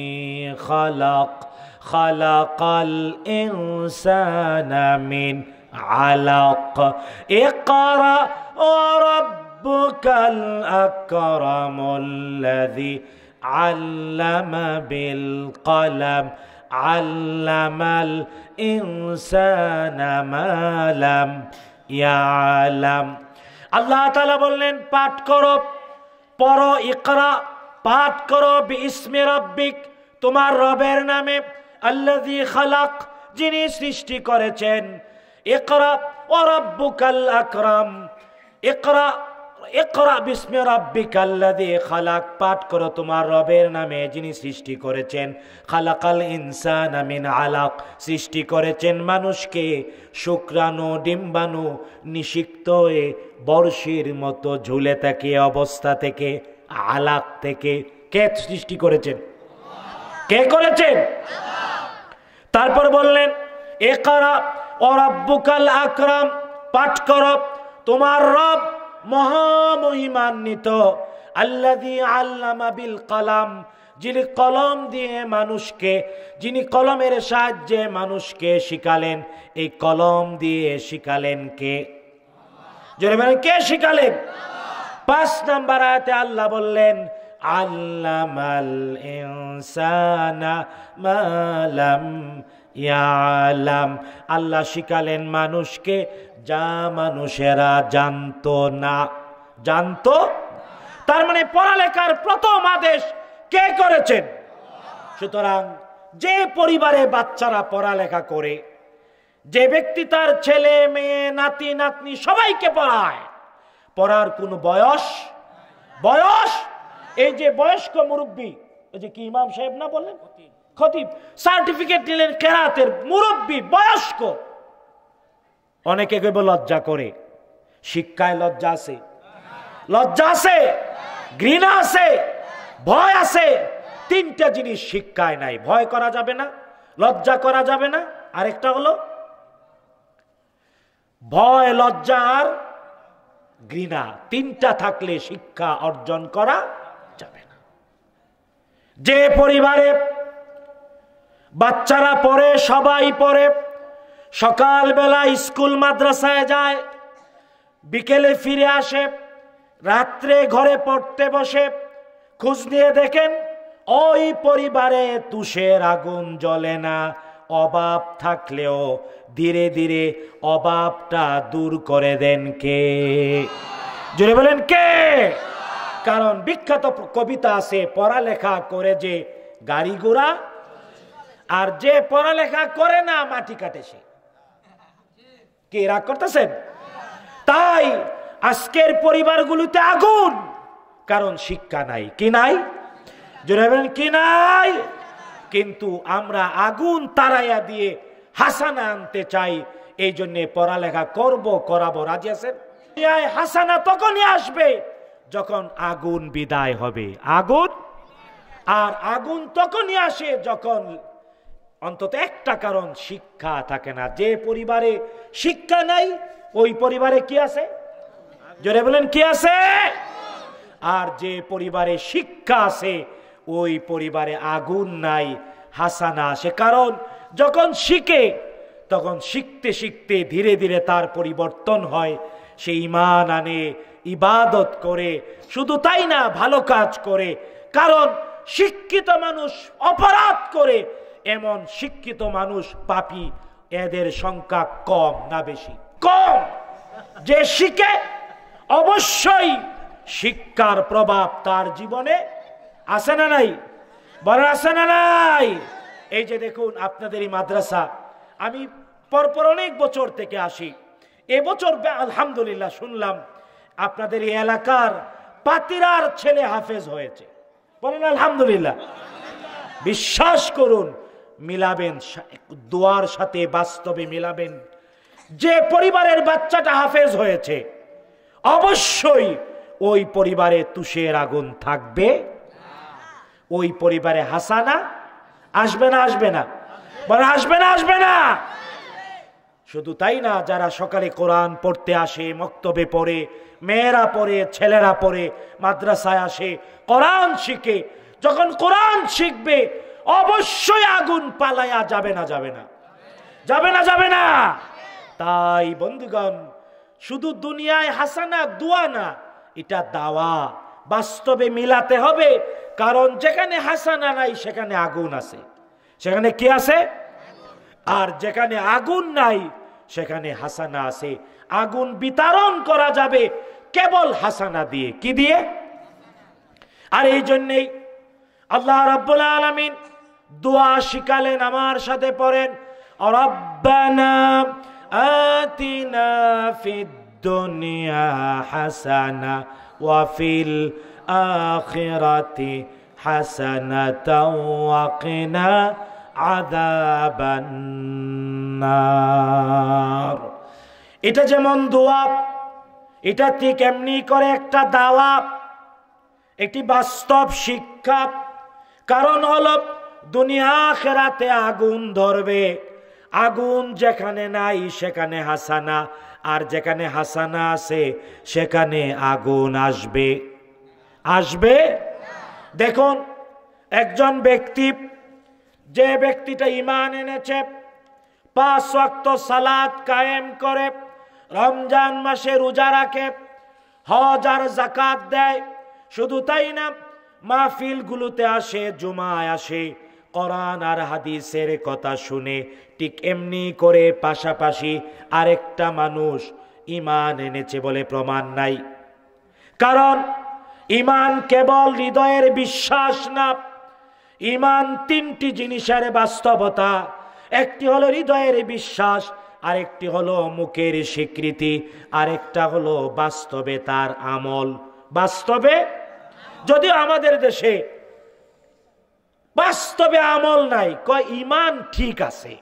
খালাকাল ইনসানা মিন আলাক ইকরা ওয়া রাব্বুকাল আল্লামা বিল কলাম আল্লামাল ইনসানা মা লাম ইয়ালাম আল্লাহ তাআলা বললেন পাঠ করো পড়ো ইকরা পাঠ করো ইসমে রব্বিক তোমার রবের নামে আল্লাদি খালাক যিনি সৃষ্টি করেছেন একরা অরাব্বুকাল আকরাম একরা একরা বিস্মে রব্বিকাল্লাদি খালাক পাঠ করো তোমার রবের নামে যিনি সৃষ্টি করেছেন খালাকাল ইনসান আমিন আলাক সৃষ্টি করেছেন মানুষকে শুক্রাণু ডিম্বাণু নিষিক্ত এ বর্ষির মতো ঝুলে থাকে অবস্থা থেকে আলাক থেকে কে সৃষ্টি করেছেন কে করেছেন তারপর বললেন একরা অরাব্বুকাল আক্রম পাঠ কর তোমার রব মহামহিমান্বিত আল্লাদি আল্লামা বিল কালাম যিনি কলম দিয়ে মানুষকে যিনি কলমের সাহায্যে মানুষকে শিখালেন এই কলম দিয়ে শিখালেন কে জোরে কে শিখালেন পাঁচ নাম্বার আয়াতে আল্লাহ বললেন আল্লামাল ইনসানা মালাম ইয়ালাম আল্লাহ শিখালেন মানুষকে যা মানুষেরা জানতো না জানতো তার মানে পড়ালেখার প্রথম আদেশ কে করেছেন সুতরাং যে পরিবারে বাচ্চারা পড়ালেখা করে যে ব্যক্তি তার ছেলে মেয়ে নাতি নাতনি সবাইকে পড়ায় পড়ার কোনো বয়স বয়স এই যে বয়স্ক মুরব্বী ওই যে কি ইমাম সাহেব না বললেন খতিব সার্টিফিকেট নিলেন কেরাতের মুরব্বী বয়স্ক অনেকে কেবল লজ্জা করে শিক্ষায় লজ্জা আছে লজ্জা আছে ঘৃণা আছে ভয় আছে তিনটা জিনিস শিক্ষায় নাই ভয় করা যাবে না লজ্জা করা যাবে না আরেকটা হলো ভয় লজ্জা আর ঘৃণা তিনটা থাকলে শিক্ষা অর্জন করা যে পরিবারে বাচ্চারা পড়ে সবাই পড়ে সকালবেলা স্কুল মাদ্রাসায় যায় বিকেলে ফিরে আসে রাত্রে ঘরে পড়তে বসে খোঁজ নিয়ে দেখেন ওই পরিবারে তুষের আগুন জ্বলে না অভাব থাকলেও ধীরে ধীরে অভাবটা দূর করে দেন কে জুড়ে বলেন কে কারণ বিখ্যাত কবিতা আছে পড়ালেখা করে যে গাড়ি ঘোড়া আর যে পড়ালেখা করে না মাটি কাটে সে কে রাগ করতেছেন তাই আজকের পরিবারগুলোতে আগুন কারণ শিক্ষা নাই কি নাই কি নাই কিন্তু আমরা আগুন তারাইয়া দিয়ে হাসানা আনতে চাই এই জন্যে পড়ালেখা করব করাবো রাজি আছেন হাসানা তখনই আসবে যখন আগুন বিদায় হবে আগুন আর আগুন তখনই আসে যখন অন্তত একটা কারণ শিক্ষা থাকে না যে পরিবারে শিক্ষা নাই ওই পরিবারে কি আছে জোরে বলেন কি আছে আর যে পরিবারে শিক্ষা আছে ওই পরিবারে আগুন নাই হাসানা আসে কারণ যখন শিখে তখন শিখতে শিখতে ধীরে ধীরে তার পরিবর্তন হয় সেই ইমান আনে ইবাদত করে শুধু তাই না ভালো কাজ করে কারণ শিক্ষিত মানুষ অপরাধ করে এমন শিক্ষিত মানুষ পাপি এদের সংখ্যা কম না বেশি কম যে শিখে অবশ্যই শিক্ষার প্রভাব তার জীবনে আছে না নাই বড় আছে না নাই এই যে দেখুন আপনাদেরই মাদ্রাসা আমি পরপর অনেক বছর থেকে আসি এবছর আলহামদুলিল্লাহ শুনলাম আপনাদের এই এলাকার পাতিরার ছেলে হাফেজ হয়েছে বলেন আলহামদুলিল্লাহ বিশ্বাস করুন মিলাবেন দোয়ার সাথে বাস্তবে মিলাবেন যে পরিবারের বাচ্চাটা হাফেজ হয়েছে অবশ্যই ওই পরিবারে তুষের আগুন থাকবে ওই পরিবারে হাসানা আসবে না আসবে না বলে আসবে না আসবে না শুধু তাই না যারা সকালে কোরআন পড়তে আসে মক্তবে পড়ে মেয়েরা পড়ে ছেলেরা পড়ে মাদ্রাসায় আসে কোরআন শিখে যখন কোরআন শিখবে অবশ্যই আগুন পালায়া যাবে না যাবে না যাবে না যাবে না তাই বন্ধুগণ শুধু দুনিয়ায় হাসানা দোয়া না এটা দাওয়া বাস্তবে মিলাতে হবে কারণ যেখানে হাসানা নাই সেখানে আগুন আছে সেখানে কি আছে আর যেখানে আগুন নাই সেখানে হাসানা আছে আগুন বিতরণ করা যাবে কেবল হাসানা দিয়ে কি দিয়ে আর এই জন্যেই আল্লাহ রাব্বুল আলামিন দোয়া শিখালেন আমার সাথে পড়েন রব্বানা আতিনা ফিদ দুনিয়া হাসানা ওয়া ফিল আখিরাতি হাসানাতাও ওয়া কিনা আযাবান নার এটা যেমন দোয়া এটা ঠিক এমনি করে একটা দাওয়া একটি বাস্তব শিক্ষা কারণ হল দুনিয়া খেরাতে আগুন ধরবে আগুন যেখানে নাই সেখানে হাসানা আর যেখানে হাসানা আছে সেখানে আগুন আসবে আসবে দেখুন একজন ব্যক্তি যে ব্যক্তিটা ইমান এনেছে পাঁচ ওয়াক্ত সালাত কায়েম করে রমজান মাসে রোজা রাখে হজ আর জাকাত দেয় শুধু তাই না মাহফিলগুলোতে আসে জুমায় আসে কোরআন আর হাদিসের কথা শুনে ঠিক এমনি করে পাশাপাশি আরেকটা মানুষ ইমান এনেছে বলে প্রমাণ নাই কারণ ইমান কেবল হৃদয়ের বিশ্বাস না ইমান তিনটি জিনিসের বাস্তবতা একটি হলো হৃদয়ের বিশ্বাস আরেকটি হলো মুখের স্বীকৃতি আরেকটা হলো বাস্তবে তার আমল বাস্তবে যদিও আমাদের দেশে বাস্তবে আমল নাই কয় ইমান ঠিক আছে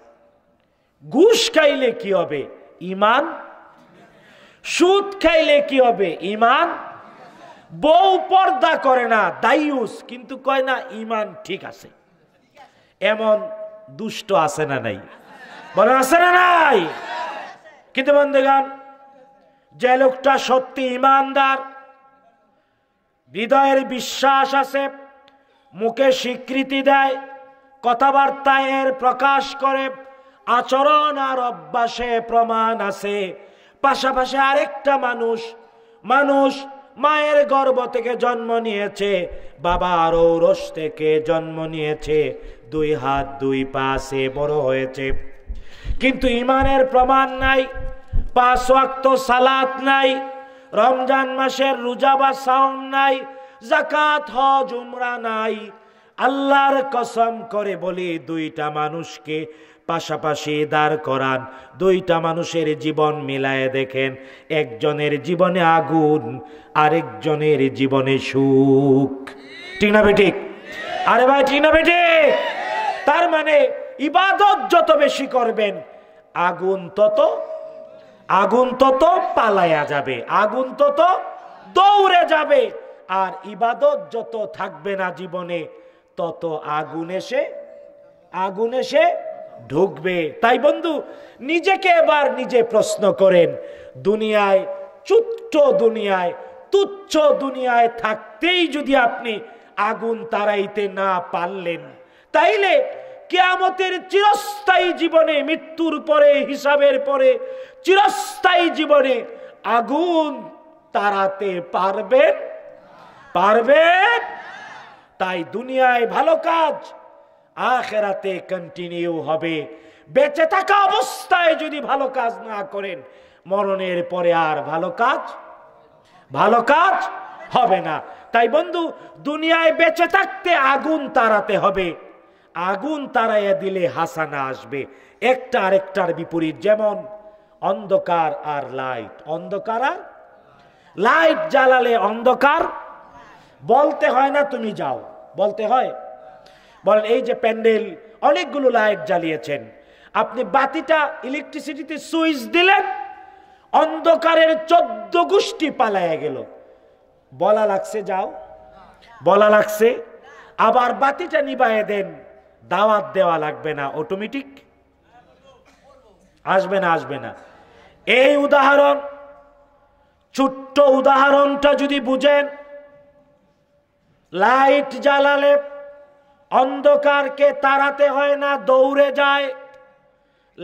ঘুষ খাইলে কি হবে ইমান সুদ খাইলে কি হবে ইমান বউ পর্দা করে না দায়ুস কিন্তু কয় না ইমান ঠিক আছে এমন দুষ্ট আছে না নাই বলে আছে না নাই কিন্তু বন্ধুগান যে লোকটা সত্যি ইমানদার হৃদয়ের বিশ্বাস আছে মুখে স্বীকৃতি দেয় কথাবার্তায় এর প্রকাশ করে আচরণ আর অভ্যাসে প্রমাণ আছে পাশাপাশি আরেকটা মানুষ মানুষ মায়ের গর্ব থেকে জন্ম নিয়েছে বাবার ঔরস থেকে জন্ম নিয়েছে দুই হাত দুই পা সে বড় হয়েছে কিন্তু ইমানের প্রমাণ নাই পাঁচ ওয়াক্ত সালাত নাই রমজান মাসের রোজা বা সাউম নাই জাকাত হজ উমরা নাই আল্লাহর কসম করে বলি দুইটা মানুষকে পাশাপাশি দাঁড় করান দুইটা মানুষের জীবন মিলায় দেখেন একজনের জীবনে আগুন আরেকজনের জীবনে সুখ ঠিক না বেঠিক আরে ভাই ঠিক না বেঠিক তার মানে ইবাদত যত বেশি করবেন আগুন তত আগুন তত পালায়া যাবে আগুন তত দৌড়ে যাবে আর ইবাদত যত থাকবে না জীবনে তত আগুন এসে আগুন এসে ঢুকবে তাই বন্ধু নিজেকে এবার নিজে প্রশ্ন করেন দুনিয়ায় চুচ্ছ দুনিয়ায় তুচ্ছ দুনিয়ায় থাকতেই যদি আপনি আগুন তারাইতে না পারলেন তাইলে কেয়ামতের চিরস্থায়ী জীবনে মৃত্যুর পরে হিসাবের পরে চিরস্থায়ী জীবনে আগুন তাড়াতে পারবেন পারবেন তাই দুনিয়ায় ভালো কাজ আখেরাতে কন্টিনিউ হবে বেঁচে থাকা অবস্থায় যদি ভালো কাজ না করেন মরণের পরে আর ভালো কাজ ভালো কাজ হবে না তাই বন্ধু দুনিয়ায় বেঁচে থাকতে আগুন তাড়াতে হবে আগুন তারাইয়া দিলে হাসানা আসবে একটা আরেকটার বিপরীত যেমন অন্ধকার আর লাইট অন্ধকার আর লাইট জ্বালালে অন্ধকার বলতে হয় না তুমি যাও বলতে হয় বলেন এই যে প্যান্ডেল অনেকগুলো লাইট জ্বালিয়েছেন আপনি বাতিটা ইলেকট্রিসিটিতে সুইচ দিলেন অন্ধকারের চোদ্দ গোষ্ঠী পালায়া গেল বলা লাগছে যাও বলা লাগছে আবার বাতিটা নিবাইয়া দেন দাওয়াত দেওয়া লাগবে না অটোমেটিক আসবে না আসবে না এই উদাহরণ ছোট্ট উদাহরণটা যদি বুঝেন লাইট জ্বালালে অন্ধকারকে তাড়াতে হয় না দৌড়ে যায়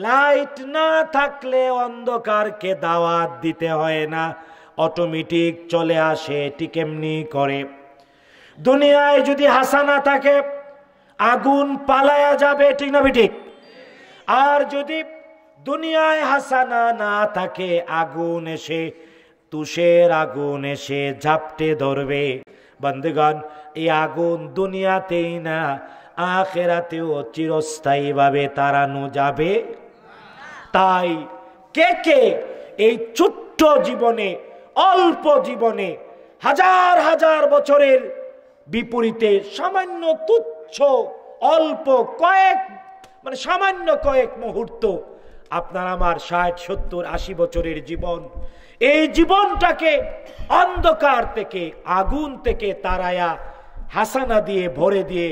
লাইট না থাকলে অন্ধকারকে দাওয়াত দিতে হয় না অটোমেটিক চলে আসে এটি কেমনি করে
দুনিয়ায় যদি
হাসানা থাকে আগুন পালায়া যাবে ঠিক না ঠিক আর যদি দুনিয়ায় হাসানা না থাকে আগুন এসে তুষের আগুন এসে ঝাপটে ধরবে বন্ধুগণ এই আগুন দুনিয়াতেই না আখেরাতেও চিরস্থায়ীভাবে তাড়ানো যাবে তাই কে কে এই ছোট্ট জীবনে অল্প জীবনে হাজার হাজার বছরের বিপরীতে সামান্য তুচ্ছ তুচ্ছ অল্প কয়েক মানে সামান্য কয়েক মুহূর্ত আপনার আমার ষাট সত্তর আশি বছরের জীবন এই জীবনটাকে অন্ধকার থেকে আগুন থেকে তারায়া হাসানা দিয়ে ভরে দিয়ে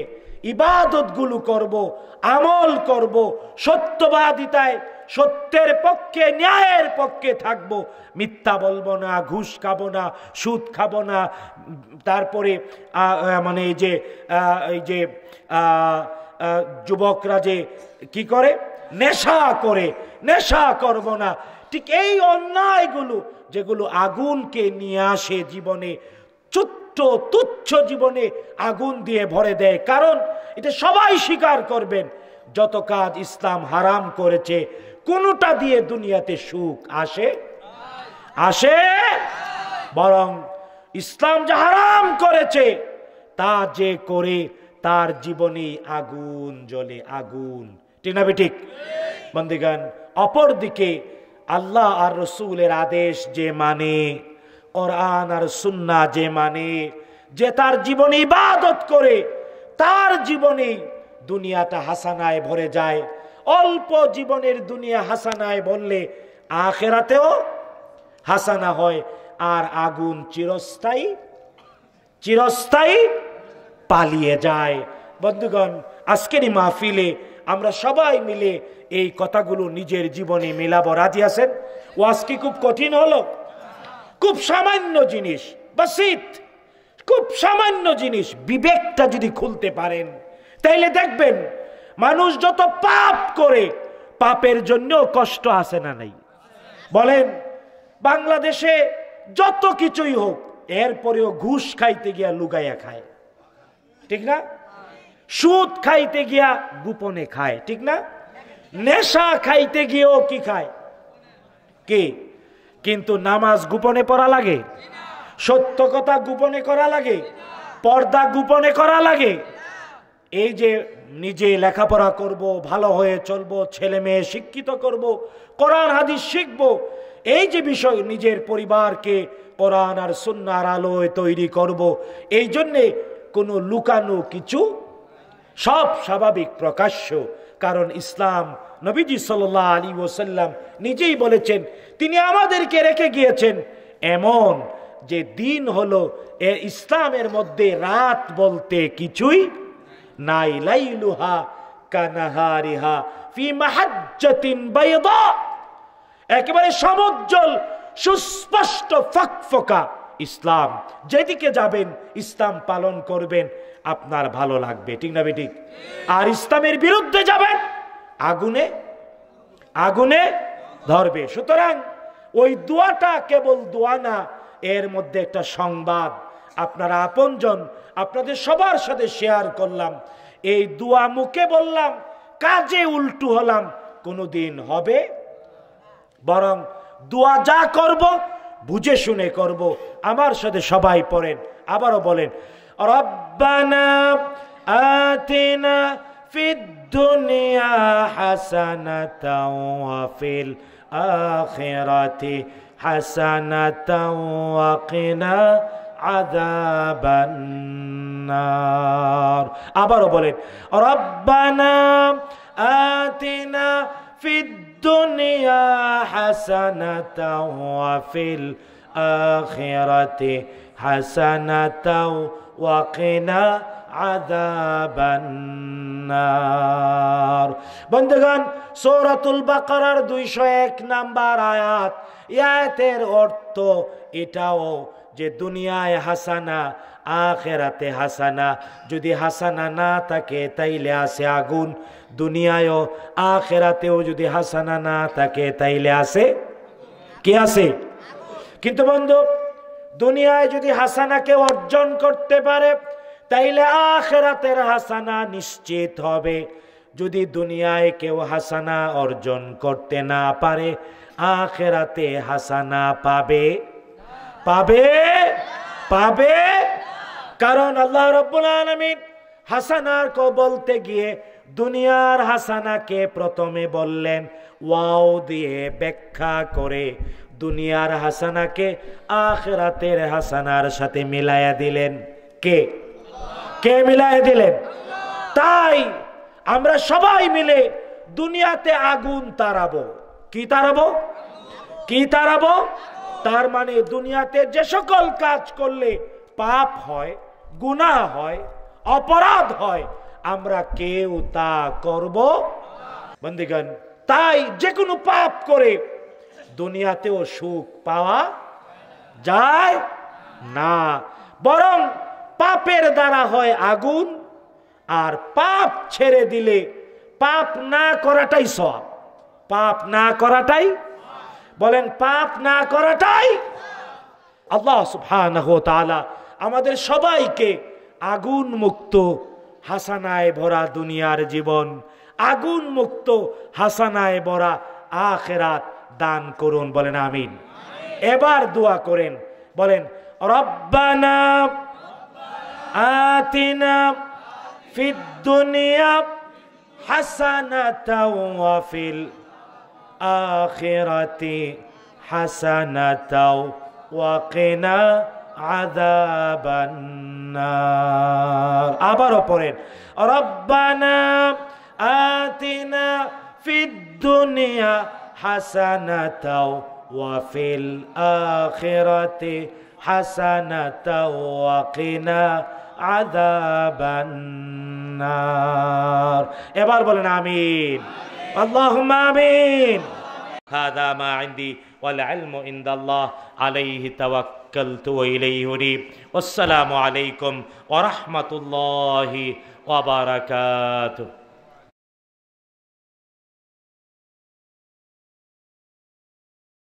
ইবাদতগুলো করব আমল করব সত্যবাদিতায় সত্যের পক্ষে ন্যায়ের পক্ষে থাকব মিথ্যা বলবো না ঘুষ খাবো না সুদ খাবো না তারপরে মানে এই যে এই যে যুবকরা যে কি করে নেশা করে নেশা করব না ঠিক এই অন্যায়গুলো যেগুলো আগুনকে নিয়ে আসে জীবনে চুট্ট তুচ্ছ জীবনে আগুন দিয়ে ভরে দেয় কারণ এটা সবাই স্বীকার করবেন যত কাজ ইসলাম হারাম করেছে কোনোটা দিয়ে দুনিয়াতে সুখ আসে আসে বরং ইসলাম যা হারাম করেছে তা যে করে তার জীবনে আগুন জ্বলে আগুন টিনাবে ঠিক বন্দিগান অপরদিকে আল্লাহ আর রসুলের আদেশ যে মানে কোরআন আর সুন্না যে মানে যে তার জীবনে ইবাদত করে তার জীবনে দুনিয়াটা হাসানায় ভরে যায় অল্প জীবনের দুনিয়া হাসানায় বললে আখেরাতেও হাসানা হয় আর আগুন চিরস্থায়ী চিরস্থায়ী পালিয়ে যায় বন্ধুগণ আজকেরই মাহফিলে আমরা সবাই মিলে এই কথাগুলো নিজের জীবনে মেলাবো রাজি আছেন ও আজকে খুব কঠিন হলো খুব সামান্য জিনিস বাসিত খুব সামান্য জিনিস বিবেকটা যদি খুলতে পারেন তাইলে দেখবেন মানুষ যত পাপ করে পাপের জন্য কষ্ট আসে না নাই বলেন বাংলাদেশে যত কিছুই হোক এরপরেও ঘুষ খাইতে গিয়া লুগাইয়া খায় ঠিক না সুদ খাইতে গিয়া গোপনে খায় ঠিক না নেশা খাইতে গিয়েও কি খায় কে কিন্তু নামাজ গোপনে পড়া লাগে সত্য কথা গোপনে করা লাগে পর্দা গোপনে করা লাগে এই যে নিজে লেখাপড়া করব ভালো হয়ে চলব ছেলে মেয়ে শিক্ষিত করব কোরআন হাদিস শিখব এই যে বিষয় নিজের পরিবারকে কোরআন আর সুন্নার আলোয় তৈরি করব। এই জন্যে কোনো লুকানো কিছু সব স্বাভাবিক প্রকাশ্য কারণ ইসলাম নবীজি সাল্লাহ আলী ওসাল্লাম নিজেই বলেছেন তিনি আমাদেরকে রেখে গিয়েছেন এমন যে দিন হলো এ ইসলামের মধ্যে রাত বলতে কিছুই নাই লাইলুহা কানাহারিহা ফি মাহাজ্জাতিন বাইদা একেবারে সমজ্জ্বল সুস্পষ্ট ফকফকা ইসলাম যেদিকে যাবেন ইসলাম পালন করবেন আপনার ভালো লাগবে ঠিক না বেঠিক আর ইসলামের বিরুদ্ধে যাবেন আগুনে আগুনে ধরবে সুতরাং ওই দোয়াটা কেবল দোয়া না এর মধ্যে একটা সংবাদ আপনার আপনজন আপনাদের সবার সাথে শেয়ার করলাম এই দুয়া মুখে বললাম কাজে উল্টু হলাম কোনো দিন হবে বরং দোয়া যা করব বুঝে শুনে করব আমার সাথে সবাই পড়েন আবারও বলেন রব্বানা আতিনা ফিদ দুনিয়া হাসানাতাও ফিল আখিরাতি হাসানাতাও ওয়া কিনা عذاب النار أبرو بولين ربنا آتنا في الدنيا حسنة وفي الآخرة حسنة وقنا عذاب النار بندقان سورة البقرة دوشو ایک نمبر آيات ياتر ارتو اتاو যে দুনিয়ায় হাসানা আখেরাতে হাসানা যদি হাসানা না থাকে তাইলে আছে আগুন দুনিয়ায়ও আখেরাতেও যদি হাসানা না থাকে তাইলে আছে কে আছে কিন্তু বন্ধু দুনিয়ায় যদি হাসানাকে অর্জন করতে পারে তাইলে আখেরাতের হাসানা নিশ্চিত হবে যদি দুনিয়ায় কেউ হাসানা অর্জন করতে না পারে আখেরাতে হাসানা পাবে পাবে পাবে কারণ আল্লাহ রব্বুল আলমিন হাসানার ক বলতে গিয়ে দুনিয়ার হাসানাকে প্রথমে বললেন ওয়াও দিয়ে ব্যাখ্যা করে দুনিয়ার হাসানাকে আখরাতের হাসানার সাথে মিলাইয়া দিলেন কে কে মিলাইয়া দিলেন তাই আমরা সবাই মিলে দুনিয়াতে আগুন তারাবো কি তারাবো কি তারাবো তার মানে দুনিয়াতে যে সকল কাজ করলে পাপ হয় গুণা হয় অপরাধ হয় আমরা কেউ তা করব বন্দিগণ তাই যে কোনো পাপ করে দুনিয়াতেও সুখ পাওয়া যায় না বরং পাপের দ্বারা হয় আগুন আর পাপ ছেড়ে দিলে পাপ না করাটাই সব পাপ না করাটাই বলেন পাপ না করাটাই আল্লাহ সুবহানাহু তাআলা আমাদের সবাইকে আগুন মুক্ত হাসানায় ভরা দুনিয়ার জীবন আগুন মুক্ত হাসানায় ভরা আখেরাত দান করুন বলেন আমিন এবার দোয়া করেন বলেন রব্বানা আতিনা ফিদ দুনিয়া হাসানাতাও ওয়া ফিল الاخره حسنه وقنا عذاب النار أبروبرين. ربنا اتنا في الدنيا حسنه وفي الاخره حسنه وقنا عذاب النار ابار بولن امين, آمين. اللهم آمين هذا ما عندي والعلم عند الله عليه توكلت وإليه أنيب والسلام عليكم ورحمة الله وبركاته